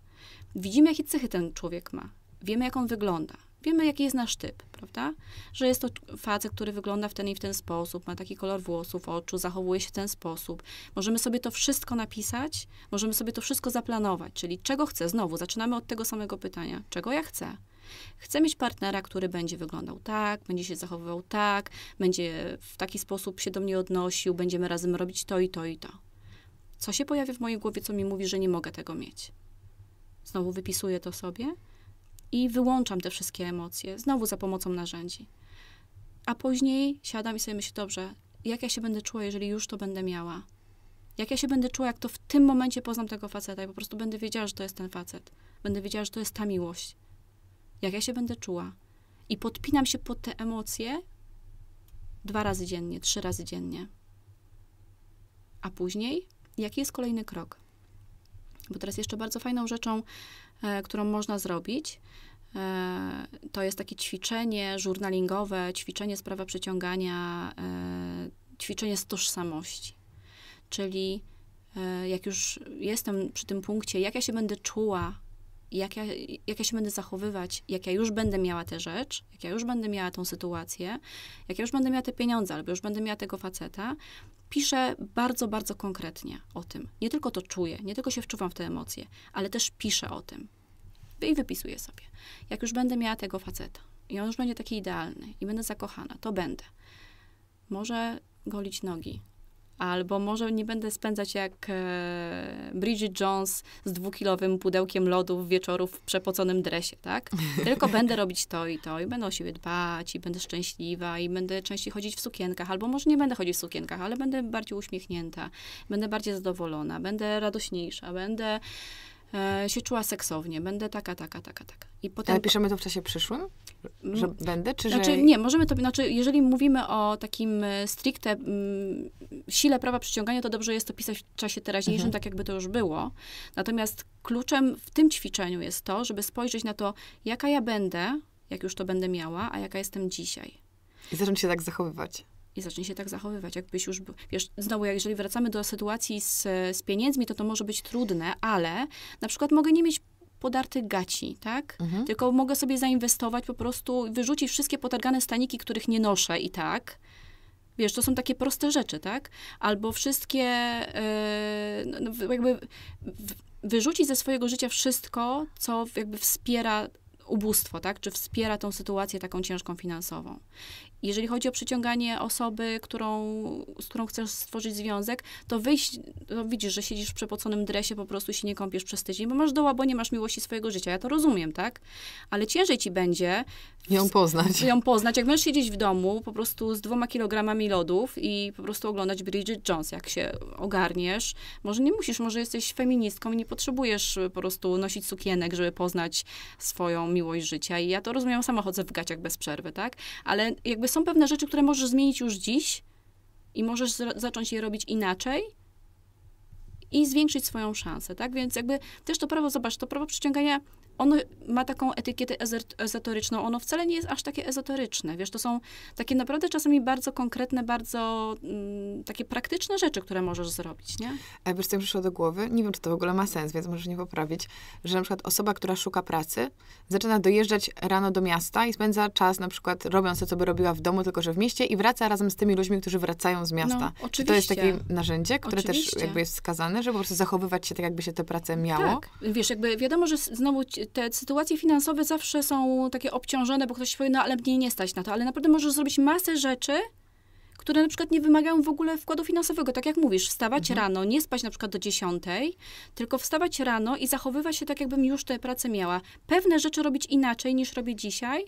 Widzimy, jakie cechy ten człowiek ma. Wiemy, jak on wygląda. Wiemy, jaki jest nasz typ, prawda? Że jest to facet, który wygląda w ten i w ten sposób, ma taki kolor włosów, oczu, zachowuje się w ten sposób. Możemy sobie to wszystko napisać, możemy sobie to wszystko zaplanować, czyli czego chcę. Znowu, zaczynamy od tego samego pytania. Czego ja chcę? Chcę mieć partnera, który będzie wyglądał tak, będzie się zachowywał tak, będzie w taki sposób się do mnie odnosił, będziemy razem robić to i to i to co się pojawia w mojej głowie, co mi mówi, że nie mogę tego mieć. Znowu wypisuję to sobie i wyłączam te wszystkie emocje, znowu za pomocą narzędzi. A później siadam i sobie myślę, dobrze, jak ja się będę czuła, jeżeli już to będę miała? Jak ja się będę czuła, jak to w tym momencie poznam tego faceta i po prostu będę wiedziała, że to jest ten facet. Będę wiedziała, że to jest ta miłość. Jak ja się będę czuła? I podpinam się pod te emocje dwa razy dziennie, trzy razy dziennie. A później jaki jest kolejny krok. Bo teraz jeszcze bardzo fajną rzeczą, e, którą można zrobić, e, to jest takie ćwiczenie journalingowe, ćwiczenie sprawa przyciągania, e, ćwiczenie z tożsamości. Czyli e, jak już jestem przy tym punkcie, jak ja się będę czuła jak ja, jak ja się będę zachowywać, jak ja już będę miała tę rzecz, jak ja już będę miała tą sytuację, jak ja już będę miała te pieniądze, albo już będę miała tego faceta, piszę bardzo, bardzo konkretnie o tym. Nie tylko to czuję, nie tylko się wczuwam w te emocje, ale też piszę o tym. I wypisuję sobie. Jak już będę miała tego faceta i on już będzie taki idealny i będę zakochana, to będę. Może golić nogi, Albo może nie będę spędzać jak e, Bridget Jones z dwukilowym pudełkiem lodów wieczorów w przepoconym dresie, tak? Tylko będę robić to i to i będę o siebie dbać i będę szczęśliwa i będę częściej chodzić w sukienkach. Albo może nie będę chodzić w sukienkach, ale będę bardziej uśmiechnięta, będę bardziej zadowolona, będę radośniejsza, będę e, się czuła seksownie, będę taka, taka, taka, taka. I potem... Ale piszemy to w czasie przyszłym? Że będę, czy znaczy, że... Nie, możemy to... Znaczy, jeżeli mówimy o takim e, stricte mm, sile prawa przyciągania, to dobrze jest to pisać w czasie teraźniejszym, mhm. tak jakby to już było. Natomiast kluczem w tym ćwiczeniu jest to, żeby spojrzeć na to, jaka ja będę, jak już to będę miała, a jaka jestem dzisiaj. I zacząć się tak zachowywać i zacznie się tak zachowywać, jakbyś już, wiesz, znowu, jeżeli wracamy do sytuacji z, e, z pieniędzmi, to to może być trudne, ale na przykład mogę nie mieć podartych gaci, tak? Mhm. Tylko mogę sobie zainwestować po prostu, wyrzucić wszystkie potargane staniki, których nie noszę i tak. Wiesz, to są takie proste rzeczy, tak? Albo wszystkie, yy, no, no jakby wyrzucić ze swojego życia wszystko, co jakby wspiera ubóstwo, tak? Czy wspiera tą sytuację taką ciężką finansową. Jeżeli chodzi o przyciąganie osoby, którą, z którą chcesz stworzyć związek, to wyjść, to no widzisz, że siedzisz w przepoconym dresie, po prostu się nie kąpiesz przez tydzień, bo masz doła, bo nie masz miłości swojego życia. Ja to rozumiem, tak? Ale ciężej ci będzie ją poznać. Ją poznać. Jak będziesz siedzieć w domu po prostu z dwoma kilogramami lodów i po prostu oglądać Bridget Jones, jak się ogarniesz. Może nie musisz, może jesteś feministką i nie potrzebujesz y, po prostu nosić sukienek, żeby poznać swoją miłość życia. I ja to rozumiem, sama chodzę w gaciach bez przerwy, tak? Ale jakby są pewne rzeczy, które możesz zmienić już dziś i możesz zacząć je robić inaczej i zwiększyć swoją szansę, tak? Więc jakby też to prawo, zobacz, to prawo przyciągania ono ma taką etykietę ezoteryczną, ono wcale nie jest aż takie ezoteryczne, wiesz, to są takie naprawdę czasami bardzo konkretne, bardzo mm, takie praktyczne rzeczy, które możesz zrobić, nie? A e, wiesz, co mi przyszło do głowy? Nie wiem, czy to w ogóle ma sens, więc możesz nie poprawić, że na przykład osoba, która szuka pracy, zaczyna dojeżdżać rano do miasta i spędza czas na przykład robiąc to, co by robiła w domu, tylko że w mieście i wraca razem z tymi ludźmi, którzy wracają z miasta. No, oczywiście. to jest takie narzędzie, które oczywiście. też jakby jest wskazane, żeby po prostu zachowywać się tak, jakby się tę pracę miało? Tak. Wiesz, jakby wiadomo, że znowu te sytuacje finansowe zawsze są takie obciążone, bo ktoś powie, no ale mnie nie stać na to, ale naprawdę możesz zrobić masę rzeczy, które na przykład nie wymagają w ogóle wkładu finansowego. Tak jak mówisz, wstawać mhm. rano, nie spać na przykład do dziesiątej, tylko wstawać rano i zachowywać się tak, jakbym już tę pracę miała. Pewne rzeczy robić inaczej niż robię dzisiaj,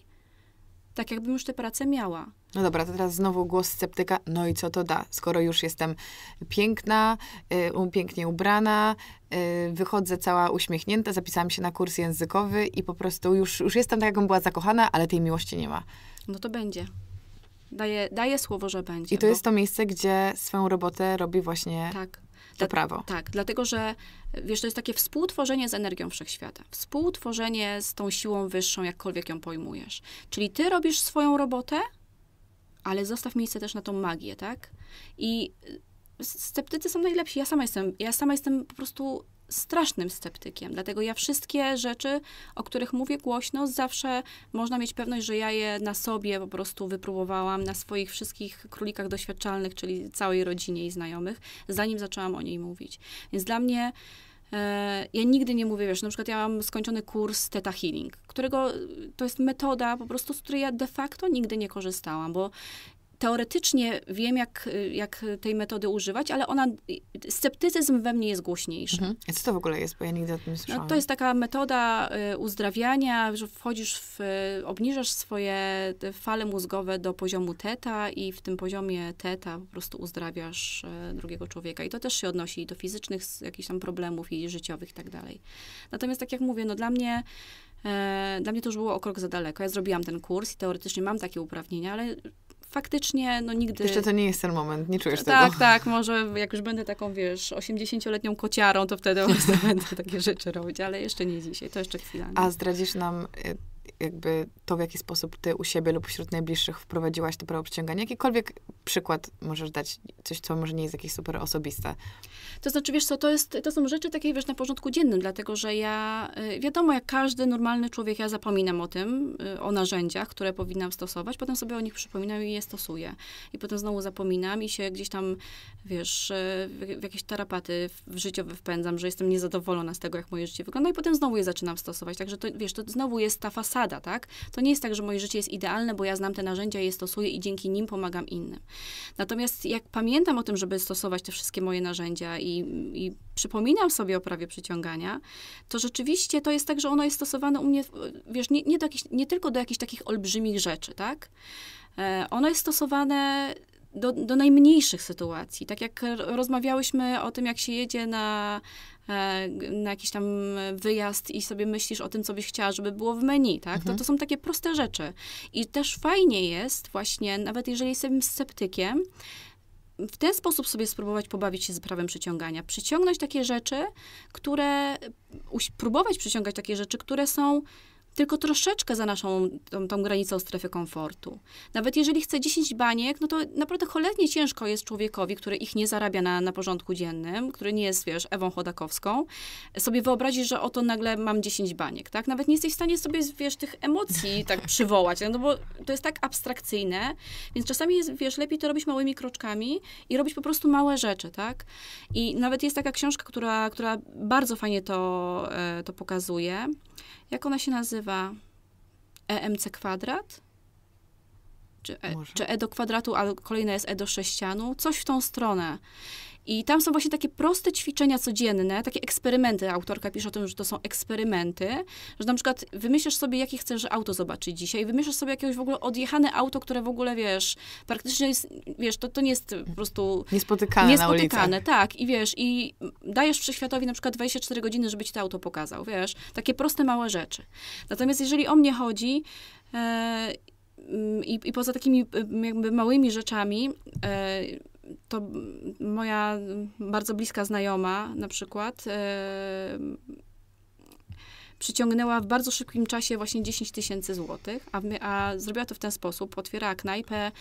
tak jakbym już te prace miała. No dobra, to teraz znowu głos sceptyka. No i co to da? Skoro już jestem piękna, y, um, pięknie ubrana, y, wychodzę cała uśmiechnięta, zapisałam się na kurs językowy i po prostu już, już jestem tak, jakbym była zakochana, ale tej miłości nie ma. No to będzie. Daję, daję słowo, że będzie. I to bo... jest to miejsce, gdzie swoją robotę robi właśnie tak to tak, prawo. Tak, dlatego że wiesz, to jest takie współtworzenie z energią wszechświata, współtworzenie z tą siłą wyższą, jakkolwiek ją pojmujesz. Czyli ty robisz swoją robotę, ale zostaw miejsce też na tą magię, tak? I y, sceptycy są najlepsi. Ja sama jestem, ja sama jestem po prostu strasznym sceptykiem. Dlatego ja wszystkie rzeczy, o których mówię głośno, zawsze można mieć pewność, że ja je na sobie po prostu wypróbowałam, na swoich wszystkich królikach doświadczalnych, czyli całej rodzinie i znajomych, zanim zaczęłam o niej mówić. Więc dla mnie e, ja nigdy nie mówię, wiesz, na przykład ja mam skończony kurs Theta Healing, którego to jest metoda po prostu, z której ja de facto nigdy nie korzystałam, bo teoretycznie wiem, jak, jak tej metody używać, ale ona, sceptycyzm we mnie jest głośniejszy. Mhm. A co to w ogóle jest, bo ja nigdy o tym nie no, słyszałam. No, to jest taka metoda y, uzdrawiania, że wchodzisz w, y, obniżasz swoje fale mózgowe do poziomu teta i w tym poziomie teta po prostu uzdrawiasz y, drugiego człowieka. I to też się odnosi do fizycznych jakichś tam problemów i życiowych i tak dalej. Natomiast tak jak mówię, no dla mnie e, dla mnie to już było o krok za daleko. Ja zrobiłam ten kurs i teoretycznie mam takie uprawnienia, ale faktycznie no nigdy... Jeszcze to nie jest ten moment, nie czujesz tak, tego. Tak, tak, może jak już będę taką, wiesz, 80-letnią kociarą, to wtedy będę takie rzeczy robić, ale jeszcze nie dzisiaj, to jeszcze chwila. Nie? A zdradzisz nam y, jakby to, w jaki sposób ty u siebie lub wśród najbliższych wprowadziłaś to prawo przyciągania? Jakikolwiek przykład możesz dać, coś, co może nie jest jakieś super osobiste? To znaczy, wiesz co, to, jest, to są rzeczy takie, wiesz, na porządku dziennym, dlatego, że ja, y, wiadomo, jak każdy normalny człowiek, ja zapominam o tym, y, o narzędziach, które powinnam stosować, potem sobie o nich przypominam i je stosuję. I potem znowu zapominam i się gdzieś tam, wiesz, y, w jakieś tarapaty w życiowe wpędzam, że jestem niezadowolona z tego, jak moje życie wygląda i potem znowu je zaczynam stosować. Także to, wiesz, to znowu jest ta fasada, zasada, tak? To nie jest tak, że moje życie jest idealne, bo ja znam te narzędzia, je stosuję i dzięki nim pomagam innym. Natomiast jak pamiętam o tym, żeby stosować te wszystkie moje narzędzia i, i przypominam sobie o prawie przyciągania, to rzeczywiście to jest tak, że ono jest stosowane u mnie, wiesz, nie, nie, do jakich, nie tylko do jakichś takich olbrzymich rzeczy, tak? E, ono jest stosowane do, do najmniejszych sytuacji. Tak jak rozmawiałyśmy o tym, jak się jedzie na E, na jakiś tam wyjazd i sobie myślisz o tym, co byś chciała, żeby było w menu, tak? Mhm. To, to mhm. są takie proste rzeczy. I też fajnie jest właśnie, nawet jeżeli jestem sceptykiem, w ten sposób sobie spróbować pobawić się z prawem przyciągania. Przyciągnąć takie rzeczy, które, próbować przyciągać takie rzeczy, które są tylko troszeczkę za naszą tą, tą granicą strefy komfortu. Nawet jeżeli chce 10 baniek, no to naprawdę cholernie ciężko jest człowiekowi, który ich nie zarabia na, na porządku dziennym, który nie jest, wiesz, Ewą Chodakowską, sobie wyobrazić, że oto nagle mam 10 baniek, tak? Nawet nie jesteś w stanie sobie, wiesz, tych emocji tak przywołać, no bo to jest tak abstrakcyjne, więc czasami jest, wiesz, lepiej to robić małymi kroczkami i robić po prostu małe rzeczy, tak? I nawet jest taka książka, która, która bardzo fajnie to, e, to pokazuje. Jak ona się nazywa? EMC kwadrat? Czy e, czy e, do kwadratu, a kolejne jest E do sześcianu? Coś w tą stronę. I tam są właśnie takie proste ćwiczenia codzienne, takie eksperymenty. Autorka pisze o tym, że to są eksperymenty, że na przykład wymyślisz sobie, jakie chcesz auto zobaczyć dzisiaj, wymyślisz sobie jakieś w ogóle odjechane auto, które w ogóle, wiesz, praktycznie jest, wiesz, to, to nie jest po prostu... Niespotykane Niespotykane, tak. I wiesz, i dajesz przeświatowi na przykład 24 godziny, żeby ci to auto pokazał, wiesz. Takie proste, małe rzeczy. Natomiast jeżeli o mnie chodzi... E, i, I poza takimi jakby małymi rzeczami, e, to moja bardzo bliska znajoma na przykład e, przyciągnęła w bardzo szybkim czasie właśnie 10 tysięcy złotych, a, a, zrobiła to w ten sposób. Otwierała knajpę,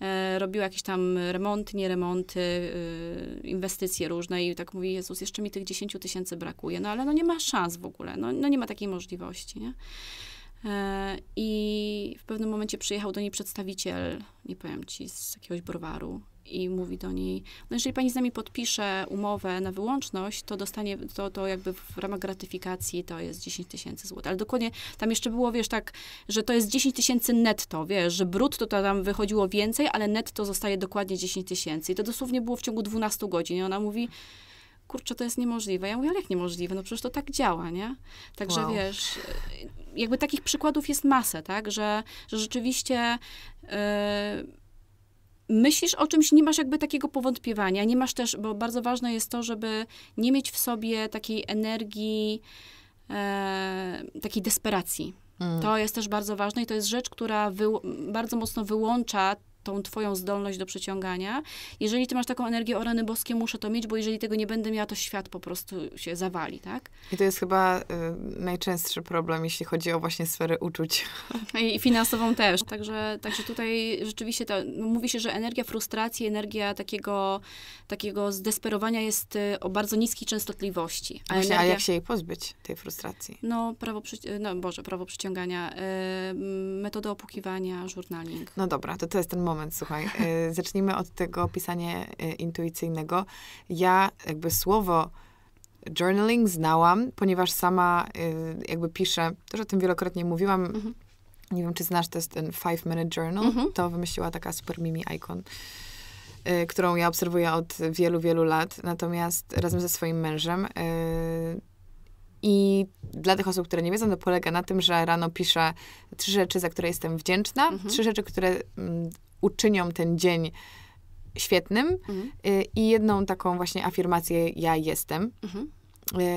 e, robiła jakieś tam remonty, nieremonty, e, inwestycje różne i tak mówi, Jezus, jeszcze mi tych 10 tysięcy brakuje. No ale no nie ma szans w ogóle, no, no nie ma takiej możliwości, nie? E, I w pewnym momencie przyjechał do niej przedstawiciel, nie powiem ci, z jakiegoś browaru i mówi do niej, no jeżeli pani z nami podpisze umowę na wyłączność, to dostanie to, to jakby w ramach gratyfikacji to jest 10 tysięcy złotych. Ale dokładnie tam jeszcze było, wiesz, tak, że to jest 10 tysięcy netto, wiesz, że brutto to tam wychodziło więcej, ale netto zostaje dokładnie 10 tysięcy. I to dosłownie było w ciągu 12 godzin. I ona mówi, kurczę, to jest niemożliwe. Ja mówię, ale jak niemożliwe? No przecież to tak działa, nie? Także wow. wiesz, jakby takich przykładów jest masę, tak? Że, że rzeczywiście... Yy, myślisz o czymś, nie masz jakby takiego powątpiewania, nie masz też, bo bardzo ważne jest to, żeby nie mieć w sobie takiej energii, e, takiej desperacji. Mm. To jest też bardzo ważne i to jest rzecz, która wy, bardzo mocno wyłącza tą twoją zdolność do przyciągania. Jeżeli ty masz taką energię, o rany boskie, muszę to mieć, bo jeżeli tego nie będę miała, to świat po prostu się zawali, tak? I to jest chyba y, najczęstszy problem, jeśli chodzi o właśnie sferę uczuć. I finansową też. Także, także tutaj rzeczywiście to, mówi się, że energia frustracji, energia takiego, takiego zdesperowania jest y, o bardzo niskiej częstotliwości. A, właśnie, energia... a jak się jej pozbyć, tej frustracji? No, prawo, przy... Y, no Boże, prawo przyciągania, y, metoda opukiwania, journaling. No dobra, to to jest ten moment, moment, słuchaj. E, zacznijmy od tego pisania e, intuicyjnego. Ja jakby słowo journaling znałam, ponieważ sama e, jakby piszę, też o tym wielokrotnie mówiłam, mhm. nie wiem, czy znasz, to jest ten Five Minute Journal, mhm. to wymyśliła taka super mimi icon którą ja obserwuję od wielu, wielu lat, natomiast razem ze swoim mężem. I dla tych osób, które nie wiedzą, to polega na tym, że rano piszę trzy rzeczy, za które jestem wdzięczna, mhm. trzy rzeczy, które mm, uczynią ten dzień świetnym. Mhm. Y, I jedną taką właśnie afirmację ja jestem. Mhm.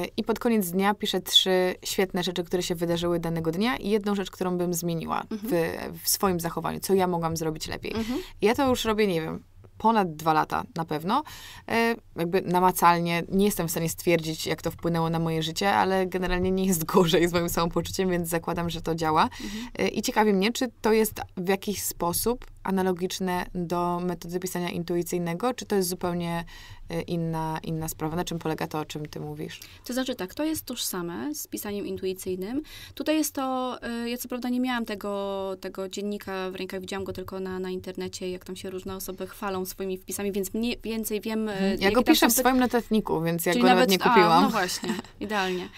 Y, I pod koniec dnia piszę trzy świetne rzeczy, które się wydarzyły danego dnia i jedną rzecz, którą bym zmieniła mhm. w, w, swoim zachowaniu, co ja mogłam zrobić lepiej. Mhm. Ja to już robię, nie wiem, ponad dwa lata na pewno. E, jakby namacalnie nie jestem w stanie stwierdzić, jak to wpłynęło na moje życie, ale generalnie nie jest gorzej z moim samopoczuciem, więc zakładam, że to działa. Mhm. E, I ciekawi mnie, czy to jest w jakiś sposób analogiczne do metody pisania intuicyjnego, czy to jest zupełnie e, inna, inna sprawa? Na czym polega to, o czym ty mówisz? To znaczy tak, to jest tożsame z pisaniem intuicyjnym. Tutaj jest to, e, ja co prawda nie miałam tego, tego dziennika w rękach, widziałam go tylko na, na internecie, jak tam się różne osoby chwalą swoimi wpisami, więc mniej więcej wiem... E, mhm. ja go piszę w swoim notatniku, więc ja go nawet, nawet, nie kupiłam. A, no właśnie, idealnie.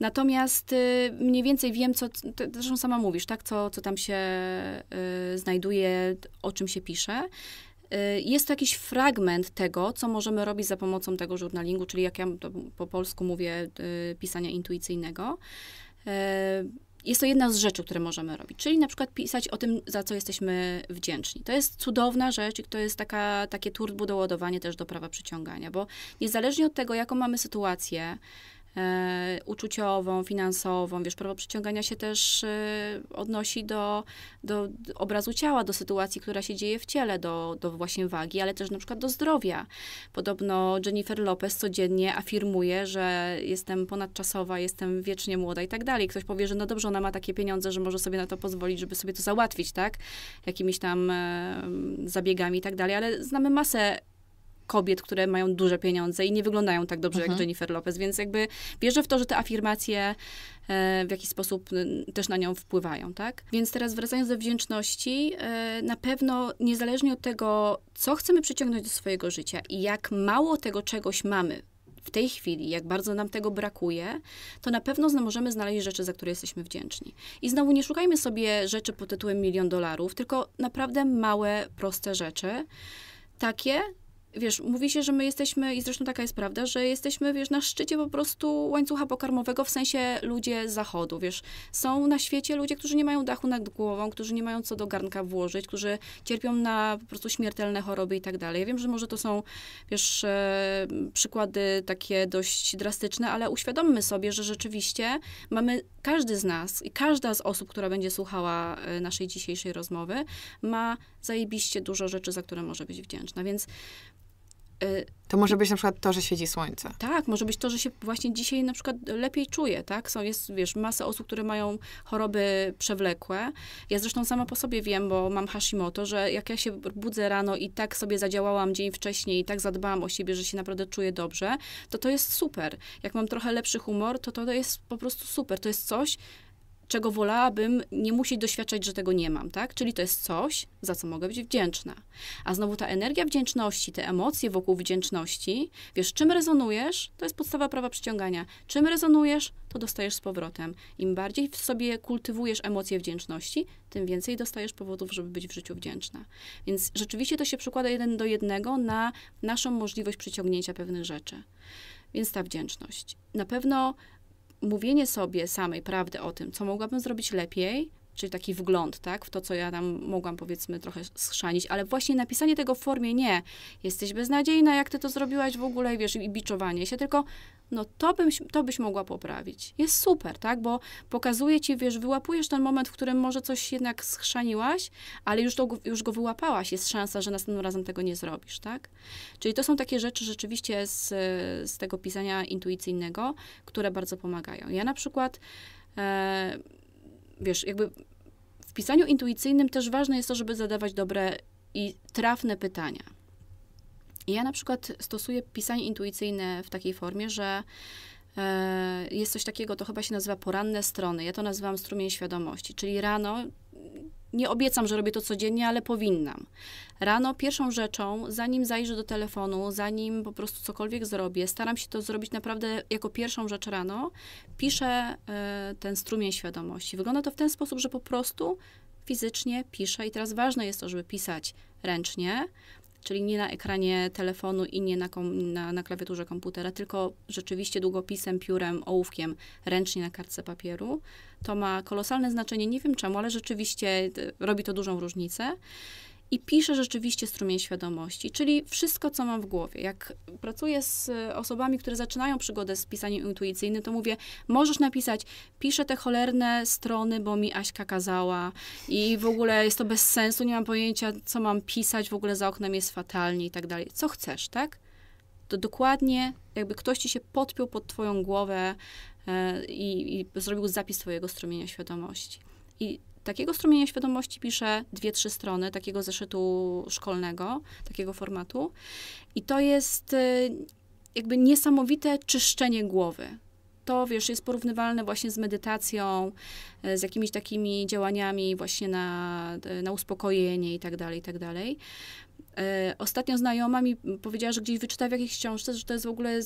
Natomiast y, mniej więcej wiem, co, ty, zresztą sama mówisz, tak, co, co tam się y, znajduje, o czym się pisze y, jest to jakiś fragment tego, co możemy robić za pomocą tego journalingu, czyli jak ja po polsku mówię, pisania intuicyjnego. Jest to jedna z rzeczy, które możemy robić, czyli na przykład pisać o tym, za co jesteśmy wdzięczni. To jest cudowna rzecz i to jest taka, takie turbo doładowanie też do prawa przyciągania, bo niezależnie od tego, jaką mamy sytuację, e, uczuciową, finansową. Wiesz, prawo przyciągania się też e, odnosi do, do obrazu ciała, do sytuacji, która się dzieje w ciele, do, do właśnie wagi, ale też na przykład do zdrowia. Podobno Jennifer Lopez codziennie afirmuje, że jestem ponadczasowa, jestem wiecznie młoda i tak dalej. Ktoś powie, że no dobrze, ona ma takie pieniądze, że może sobie na to pozwolić, żeby sobie to załatwić, tak? Jakimiś tam e, zabiegami i tak dalej, ale znamy masę kobiet, które mają duże pieniądze i nie wyglądają tak dobrze mhm. jak Jennifer Lopez, więc jakby wierzę w to, że te afirmacje e, w jakiś sposób też na nią wpływają, tak? Więc teraz wracając do wdzięczności, e, na pewno niezależnie od tego, co chcemy przyciągnąć do swojego życia i jak mało tego czegoś mamy w tej chwili, jak bardzo nam tego brakuje, to na pewno możemy znaleźć rzeczy, za które jesteśmy wdzięczni. I znowu nie szukajmy sobie rzeczy pod tytułem milion dolarów, tylko naprawdę małe, proste rzeczy, takie, wiesz, mówi się, że my jesteśmy, i zresztą taka jest prawda, że jesteśmy, wiesz, na szczycie po prostu łańcucha pokarmowego, w sensie ludzie z zachodu, wiesz. Są na świecie ludzie, którzy nie mają dachu nad głową, którzy nie mają co do garnka włożyć, którzy cierpią na po prostu śmiertelne choroby i tak dalej. Ja wiem, że może to są, wiesz, e, przykłady takie dość drastyczne, ale uświadommy sobie, że rzeczywiście mamy, każdy z nas i każda z osób, która będzie słuchała e, naszej dzisiejszej rozmowy, ma zajebiście dużo rzeczy, za które może być wdzięczna, więc Y, to może być na przykład to, że świeci słońce. Tak, może być to, że się właśnie dzisiaj na przykład lepiej czuje, tak? Są, jest, wiesz, masa osób, które mają choroby przewlekłe. Ja zresztą sama po sobie wiem, bo mam Hashimoto, że jak ja się budzę rano i tak sobie zadziałałam dzień wcześniej i tak zadbałam o siebie, że się naprawdę czuję dobrze, to to jest super. Jak mam trochę lepszy humor, to to jest po prostu super. To jest coś, czego wolałabym nie musieć doświadczać, że tego nie mam, tak? Czyli to jest coś, za co mogę być wdzięczna. A znowu ta energia wdzięczności, te emocje wokół wdzięczności, wiesz, czym rezonujesz, to jest podstawa prawa przyciągania. Czym rezonujesz, to dostajesz z powrotem. Im bardziej w sobie kultywujesz emocje wdzięczności, tym więcej dostajesz powodów, żeby być w życiu wdzięczna. Więc rzeczywiście to się przekłada jeden do jednego na naszą możliwość przyciągnięcia pewnych rzeczy. Więc ta wdzięczność. Na pewno mówienie sobie samej prawdy o tym, co mogłabym zrobić lepiej, czyli taki wgląd, tak, w to, co ja tam mogłam, powiedzmy, trochę schrzanić, ale właśnie napisanie tego w formie nie, jesteś beznadziejna, jak ty to zrobiłaś w ogóle, wiesz, i biczowanie się, tylko no to, bym, to byś mogła poprawić. Jest super, tak, bo pokazuje ci, wiesz, wyłapujesz ten moment, w którym może coś jednak schrzaniłaś, ale już, to, już go wyłapałaś, jest szansa, że następnym razem tego nie zrobisz, tak. Czyli to są takie rzeczy rzeczywiście z, z tego pisania intuicyjnego, które bardzo pomagają. Ja na przykład... E, wiesz, jakby w pisaniu intuicyjnym też ważne jest to, żeby zadawać dobre i trafne pytania. I ja na przykład stosuję pisanie intuicyjne w takiej formie, że e, jest coś takiego, to chyba się nazywa poranne strony. Ja to nazywam strumień świadomości, czyli rano nie obiecam, że robię to codziennie, ale powinnam. Rano pierwszą rzeczą, zanim zajrzę do telefonu, zanim po prostu cokolwiek zrobię, staram się to zrobić naprawdę jako pierwszą rzecz rano, piszę y, ten strumień świadomości. Wygląda to w ten sposób, że po prostu fizycznie piszę i teraz ważne jest to, żeby pisać ręcznie, czyli nie na ekranie telefonu i nie na, kom, na, na klawiaturze komputera, tylko rzeczywiście długopisem, piórem, ołówkiem, ręcznie na kartce papieru. To ma kolosalne znaczenie, nie wiem czemu, ale rzeczywiście e, robi to dużą różnicę i piszę rzeczywiście strumień świadomości, czyli wszystko, co mam w głowie. Jak pracuję z osobami, które zaczynają przygodę z pisaniem intuicyjnym, to mówię, możesz napisać, piszę te cholerne strony, bo mi Aśka kazała i w ogóle jest to bez sensu, nie mam pojęcia, co mam pisać, w ogóle za oknem jest fatalnie i tak dalej. Co chcesz, tak? To dokładnie jakby ktoś ci się podpiął pod twoją głowę, e, i, i, zrobił zapis twojego strumienia świadomości. I Takiego strumienia świadomości piszę dwie, trzy strony, takiego zeszytu szkolnego, takiego formatu. I to jest y, jakby niesamowite czyszczenie głowy. To, wiesz, jest porównywalne właśnie z medytacją, y, z jakimiś takimi działaniami właśnie na, y, na uspokojenie i tak dalej, i tak dalej. E, ostatnio znajoma mi powiedziała, że gdzieś wyczytała w jakiejś książce, że to jest w ogóle y,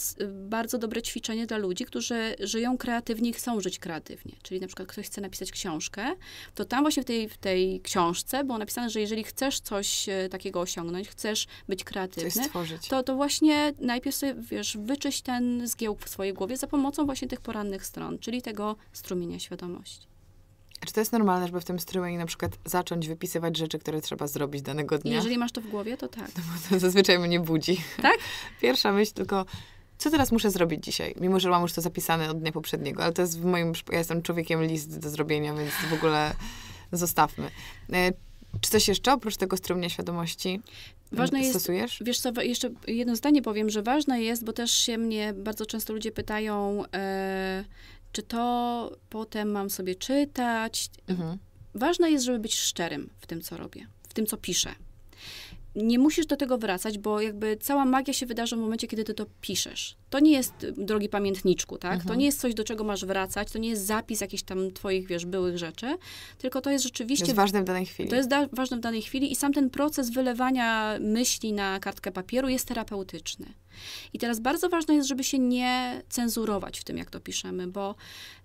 bardzo dobre ćwiczenie dla ludzi, którzy żyją kreatywnie i chcą żyć kreatywnie. Czyli na przykład ktoś chce napisać książkę, to tam właśnie w tej, w tej książce było napisane, że jeżeli chcesz coś e, takiego osiągnąć, chcesz być kreatywny, to, to właśnie najpierw sobie, wiesz, wyczyść ten zgiełk w swojej głowie za pomocą właśnie tych porannych stron, czyli tego strumienia świadomości. Czy to jest normalne, żeby w tym streaming na przykład zacząć wypisywać rzeczy, które trzeba zrobić danego dnia? Jeżeli masz to w głowie, to tak. No, bo to zazwyczaj mnie budzi. Tak? Pierwsza myśl tylko, co teraz muszę zrobić dzisiaj? Mimo, że mam już to zapisane od dnia poprzedniego, ale to jest w moim... Ja jestem człowiekiem list do zrobienia, więc w ogóle zostawmy. E, czy coś jeszcze oprócz tego strumienia świadomości ważne jest, stosujesz? Wiesz co, jeszcze jedno zdanie powiem, że ważne jest, bo też się mnie bardzo często ludzie pytają... Yy, czy to potem mam sobie czytać. Mhm. Ważne jest, żeby być szczerym w tym, co robię, w tym, co piszę. Nie musisz do tego wracać, bo jakby cała magia się wydarzy w momencie, kiedy ty to piszesz. To nie jest, y, drogi pamiętniczku, tak? Mhm. To nie jest coś, do czego masz wracać, to nie jest zapis jakichś tam twoich, wiesz, byłych rzeczy, tylko to jest rzeczywiście... To jest ważne w danej chwili. To jest ważne w danej chwili i sam ten proces wylewania myśli na kartkę papieru jest terapeutyczny. I teraz bardzo ważne jest, żeby się nie cenzurować w tym, jak to piszemy, bo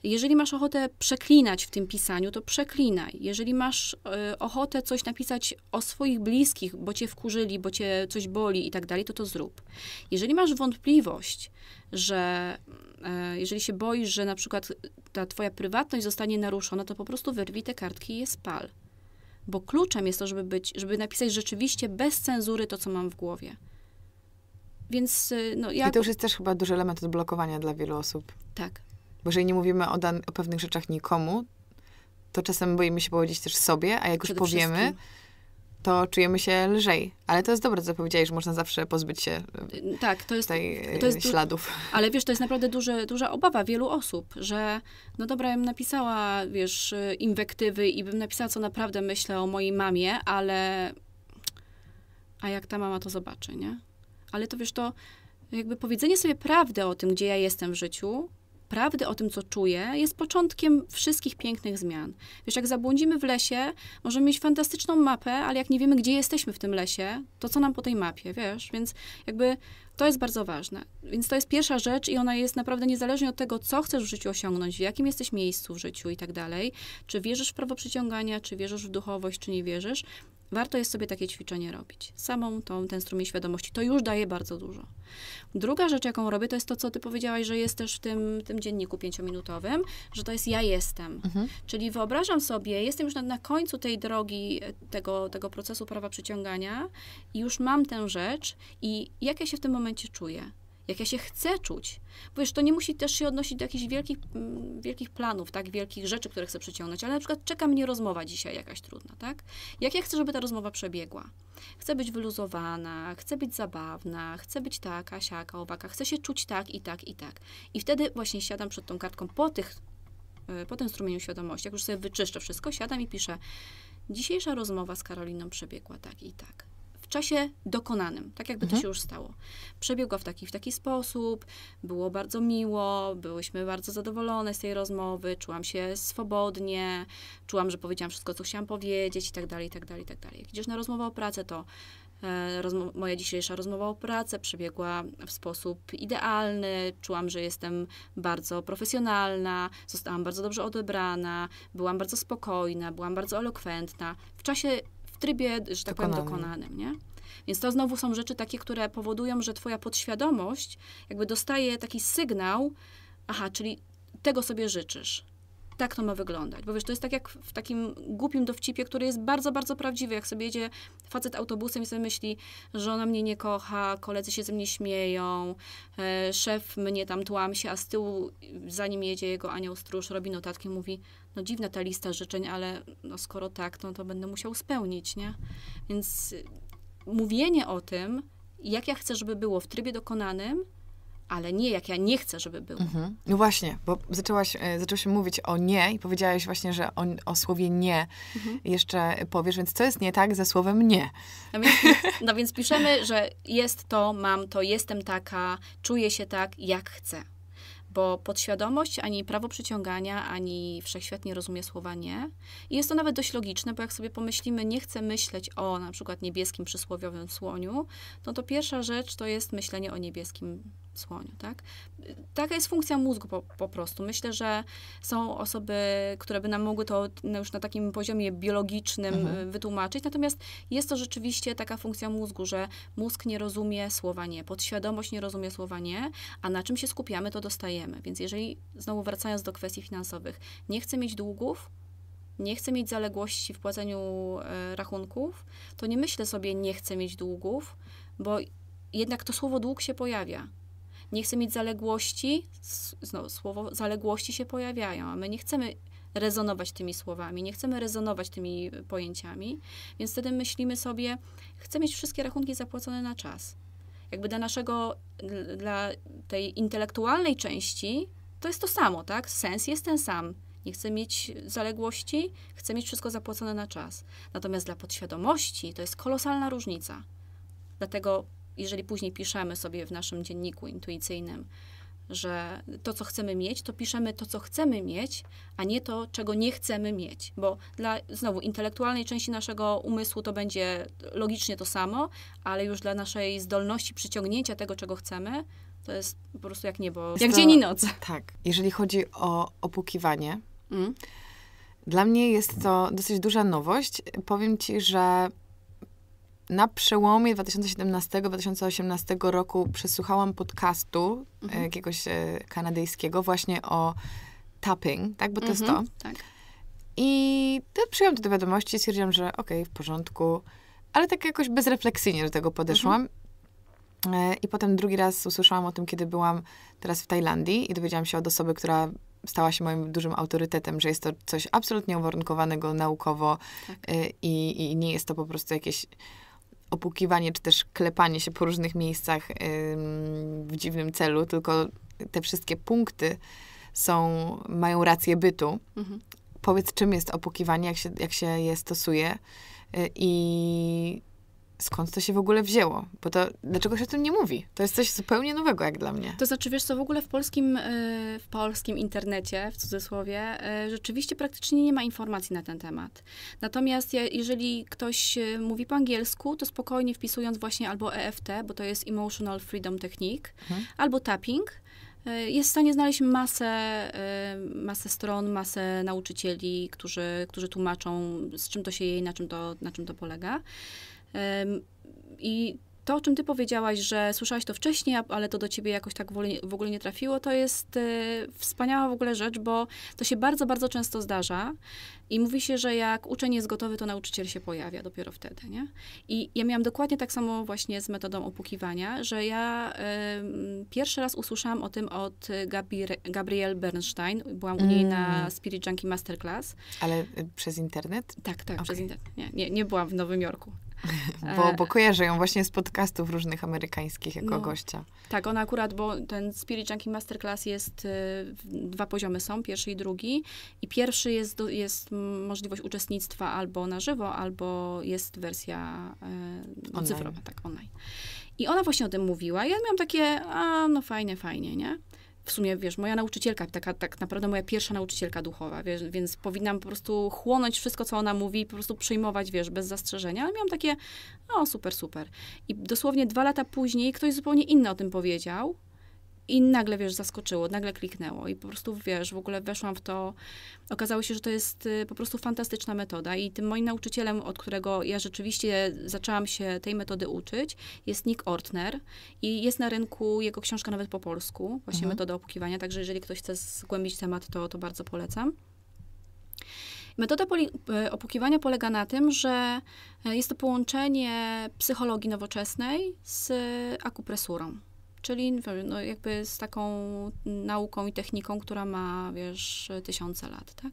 jeżeli masz ochotę przeklinać w tym pisaniu, to przeklinaj. Jeżeli masz e, ochotę coś napisać o swoich bliskich, bo cię wkurzyli, bo cię coś boli i tak dalej, to to zrób. Jeżeli masz wątpliwość, że e, jeżeli się boisz, że na przykład ta twoja prywatność zostanie naruszona, to po prostu wyrwij te kartki i je spal bo kluczem jest to, żeby, być, żeby napisać rzeczywiście bez cenzury to, co mam w głowie. Więc y, no, ja... I to już jest też chyba duży element odblokowania dla wielu osób. Tak. Bo jeżeli nie mówimy o, dan- o pewnych rzeczach nikomu, to czasem boimy się powiedzieć też sobie, a jak Przede już powiemy, wszystkim. to czujemy się lżej. Ale to jest dobre, co powiedziałeś, że można zawsze pozbyć się y, tak, to jest, tej to jest śladów. Du- ale wiesz, to jest naprawdę duże, duża obawa wielu osób, że no dobra, ja bym napisała, wiesz, y, inwektywy i bym napisała, co naprawdę myślę o mojej mamie, ale a jak ta mama to zobaczy, nie? ale to wiesz, to jakby powiedzenie sobie prawdy o tym, gdzie ja jestem w życiu, prawdy o tym, co czuję, jest początkiem wszystkich pięknych zmian. Wiesz, jak zabłądzimy w lesie, możemy mieć fantastyczną mapę, ale jak nie wiemy, gdzie jesteśmy w tym lesie, to co nam po tej mapie, wiesz? Więc jakby to jest bardzo ważne. Więc to jest pierwsza rzecz i ona jest naprawdę niezależnie od tego, co chcesz w życiu osiągnąć, w jakim jesteś miejscu w życiu i tak dalej, czy wierzysz w prawo przyciągania, czy wierzysz w duchowość, czy nie wierzysz, Warto jest sobie takie ćwiczenie robić. Samą tą, ten strumień świadomości. To już daje bardzo dużo. Druga rzecz, jaką robię, to jest to, co ty powiedziałaś, że jest też w tym, tym dzienniku pięciominutowym, że to jest ja jestem. Mhm. Czyli wyobrażam sobie, jestem już na, na końcu tej drogi, e, tego, tego procesu prawa przyciągania i już mam tę rzecz i jak ja się w tym momencie czuję jak ja się chcę czuć. Bo wiesz, to nie musi też się odnosić do jakichś wielkich, mm, wielkich planów, tak, wielkich rzeczy, które chcę przyciągnąć, ale na przykład czeka mnie rozmowa dzisiaj jakaś trudna, tak? Jak ja chcę, żeby ta rozmowa przebiegła? Chcę być wyluzowana, chcę być zabawna, chcę być taka, siaka, owaka, chcę się czuć tak i tak i tak. I wtedy właśnie siadam przed tą kartką po tych, e, po tym strumieniu świadomości, jak już sobie wyczyszczę wszystko, siadam i piszę dzisiejsza rozmowa z Karoliną przebiegła tak i tak czasie dokonanym, tak jakby mhm. to się już stało. Przebiegła w taki w taki sposób, było bardzo miło, byłyśmy bardzo zadowolone z tej rozmowy, czułam się swobodnie, czułam, że powiedziałam wszystko, co chciałam powiedzieć i tak dalej, i tak dalej, i tak dalej. Jak idziesz na rozmowę o pracę, to e, moja dzisiejsza rozmowa o pracę przebiegła w sposób idealny. Czułam, że jestem bardzo profesjonalna, zostałam bardzo dobrze odebrana, byłam bardzo spokojna, byłam bardzo elokwentna. W czasie trybie, że tak dokonanym. powiem, dokonanym, nie? Więc to znowu są rzeczy takie, które powodują, że twoja podświadomość jakby dostaje taki sygnał, aha, czyli tego sobie życzysz. Tak to ma wyglądać. Bo wiesz, to jest tak jak w takim głupim dowcipie, który jest bardzo, bardzo prawdziwy. Jak sobie jedzie facet autobusem i sobie myśli, że ona mnie nie kocha, koledzy się ze mnie śmieją, e, szef mnie tam tłamsi, a z tyłu, zanim jedzie jego anioł stróż, robi notatki, mówi, no dziwna ta lista życzeń, ale no skoro tak, no to będę musiał spełnić, nie? Więc mówienie o tym, jak ja chcę, żeby było w trybie dokonanym, ale nie jak ja nie chcę, żeby było. Mhm. No właśnie, bo zaczęłaś, e, zaczęłaś mówić o nie i powiedziałaś właśnie, że o, o słowie nie mhm. jeszcze powiesz, więc co jest nie tak ze słowem nie? No więc, no więc piszemy, że jest to, mam to, jestem taka, czuję się tak, jak chcę bo podświadomość ani prawo przyciągania, ani wszechświat nie rozumie słowa nie. I jest to nawet dość logiczne, bo jak sobie pomyślimy, nie chcę myśleć o na przykład niebieskim przysłowiowym słoniu, no to pierwsza rzecz to jest myślenie o niebieskim słoniu, tak? Taka jest funkcja mózgu po, po, prostu. Myślę, że są osoby, które by nam mogły to już na takim poziomie biologicznym mhm. E, wytłumaczyć, natomiast jest to rzeczywiście taka funkcja mózgu, że mózg nie rozumie słowa nie, podświadomość nie rozumie słowa nie, a na czym się skupiamy, to dostajemy. Więc jeżeli, znowu wracając do kwestii finansowych, nie chcę mieć długów, nie chcę mieć zaległości w płaceniu e, rachunków, to nie myślę sobie, nie chcę mieć długów, bo jednak to słowo dług się pojawia nie chce mieć zaległości, znowu słowo zaległości się pojawiają, a my nie chcemy rezonować tymi słowami, nie chcemy rezonować tymi pojęciami, więc wtedy myślimy sobie, chcę mieć wszystkie rachunki zapłacone na czas. Jakby dla naszego, dla tej intelektualnej części to jest to samo, tak? Sens jest ten sam. Nie chcę mieć zaległości, chcę mieć wszystko zapłacone na czas. Natomiast dla podświadomości to jest kolosalna różnica. Dlatego jeżeli później piszemy sobie w naszym dzienniku intuicyjnym, że to, co chcemy mieć, to piszemy to, co chcemy mieć, a nie to, czego nie chcemy mieć. Bo dla znowu intelektualnej części naszego umysłu to będzie logicznie to samo, ale już dla naszej zdolności przyciągnięcia tego, czego chcemy, to jest po prostu jak niebo, jak to, dzień i noc. Tak. Jeżeli chodzi o opukiwanie, mm. dla mnie jest to dosyć duża nowość. Powiem ci, że na przełomie 2017-2018 roku przesłuchałam podcastu e, mhm. jakiegoś e, kanadyjskiego właśnie o tapping, tak? Bo to mhm, jest to. Tak. I to przyjąłem to do wiadomości i stwierdziłam, że okej, okay, w porządku. Ale tak jakoś bezrefleksyjnie do tego podeszłam. Mhm. E, I potem drugi raz usłyszałam o tym, kiedy byłam teraz w Tajlandii i dowiedziałam się od osoby, która stała się moim dużym autorytetem, że jest to coś absolutnie uwarunkowanego naukowo tak. i, i nie jest to po prostu jakieś opukiwanie czy też klepanie się po różnych miejscach w dziwnym celu, tylko te wszystkie punkty są, mają rację bytu. Mhm. Powiedz, czym jest opukiwanie, jak się, jak się je stosuje y, i skąd to się w ogóle wzięło? Bo to, dlaczego się o tym nie mówi? To jest coś zupełnie nowego, jak dla mnie. To znaczy, wiesz co, w ogóle w polskim, e, w polskim internecie, w cudzysłowie, e, rzeczywiście praktycznie nie ma informacji na ten temat. Natomiast jeżeli ktoś e, mówi po angielsku, to spokojnie wpisując właśnie albo EFT, bo to jest Emotional Freedom Technique, mhm. albo tapping, jest w stanie znaleźć masę, masę stron, masę nauczycieli, którzy, którzy tłumaczą, z czym to się jej, na czym to, na czym to polega. I to, o czym ty powiedziałaś, że słyszałaś to wcześniej, ale to do ciebie jakoś tak w ogóle, nie trafiło, to jest e, wspaniała w ogóle rzecz, bo to się bardzo, bardzo często zdarza i mówi się, że jak uczeń jest gotowy, to nauczyciel się pojawia dopiero wtedy, nie? I ja miałam dokładnie tak samo właśnie z metodą opukiwania, że ja y, pierwszy raz usłyszałam o tym od Gabri Gabriel Bernstein. Byłam mm. u niej na mm. Spirit Junkie Masterclass. Ale y, przez internet? Tak, tak, okay. przez internet. Nie, nie, nie byłam w Nowym Jorku. Bo, e, bo kojarzę ją właśnie z podcastów różnych amerykańskich jako no, gościa. Tak, ona akurat, bo ten Spirit Junkie Masterclass jest, e, dwa poziomy są, pierwszy i drugi. I pierwszy jest, jest możliwość uczestnictwa albo na żywo, albo jest wersja e, cyfrowa, tak, online. I ona właśnie o tym mówiła. Ja miałam takie, a no fajnie, fajnie, nie? w sumie, wiesz, moja nauczycielka, taka tak naprawdę moja pierwsza nauczycielka duchowa, wiesz, więc powinnam po prostu chłonąć wszystko, co ona mówi, po prostu przyjmować, wiesz, bez zastrzeżenia. Ale miałam takie, no super, super. I dosłownie dwa lata później ktoś zupełnie inny o tym powiedział, i nagle, wiesz, zaskoczyło, nagle kliknęło i po prostu, wiesz, w ogóle weszłam w to. Okazało się, że to jest y, po prostu fantastyczna metoda i tym moim nauczycielem, od którego ja rzeczywiście zaczęłam się tej metody uczyć, jest Nick Ortner i jest na rynku jego książka nawet po polsku, właśnie mhm. metoda opukiwania, także jeżeli ktoś chce zgłębić temat, to, to bardzo polecam. Metoda e, opukiwania polega na tym, że e, jest to połączenie psychologii nowoczesnej z akupresurą czyli no, jakby z taką nauką i techniką, która ma, wiesz, tysiące lat, tak?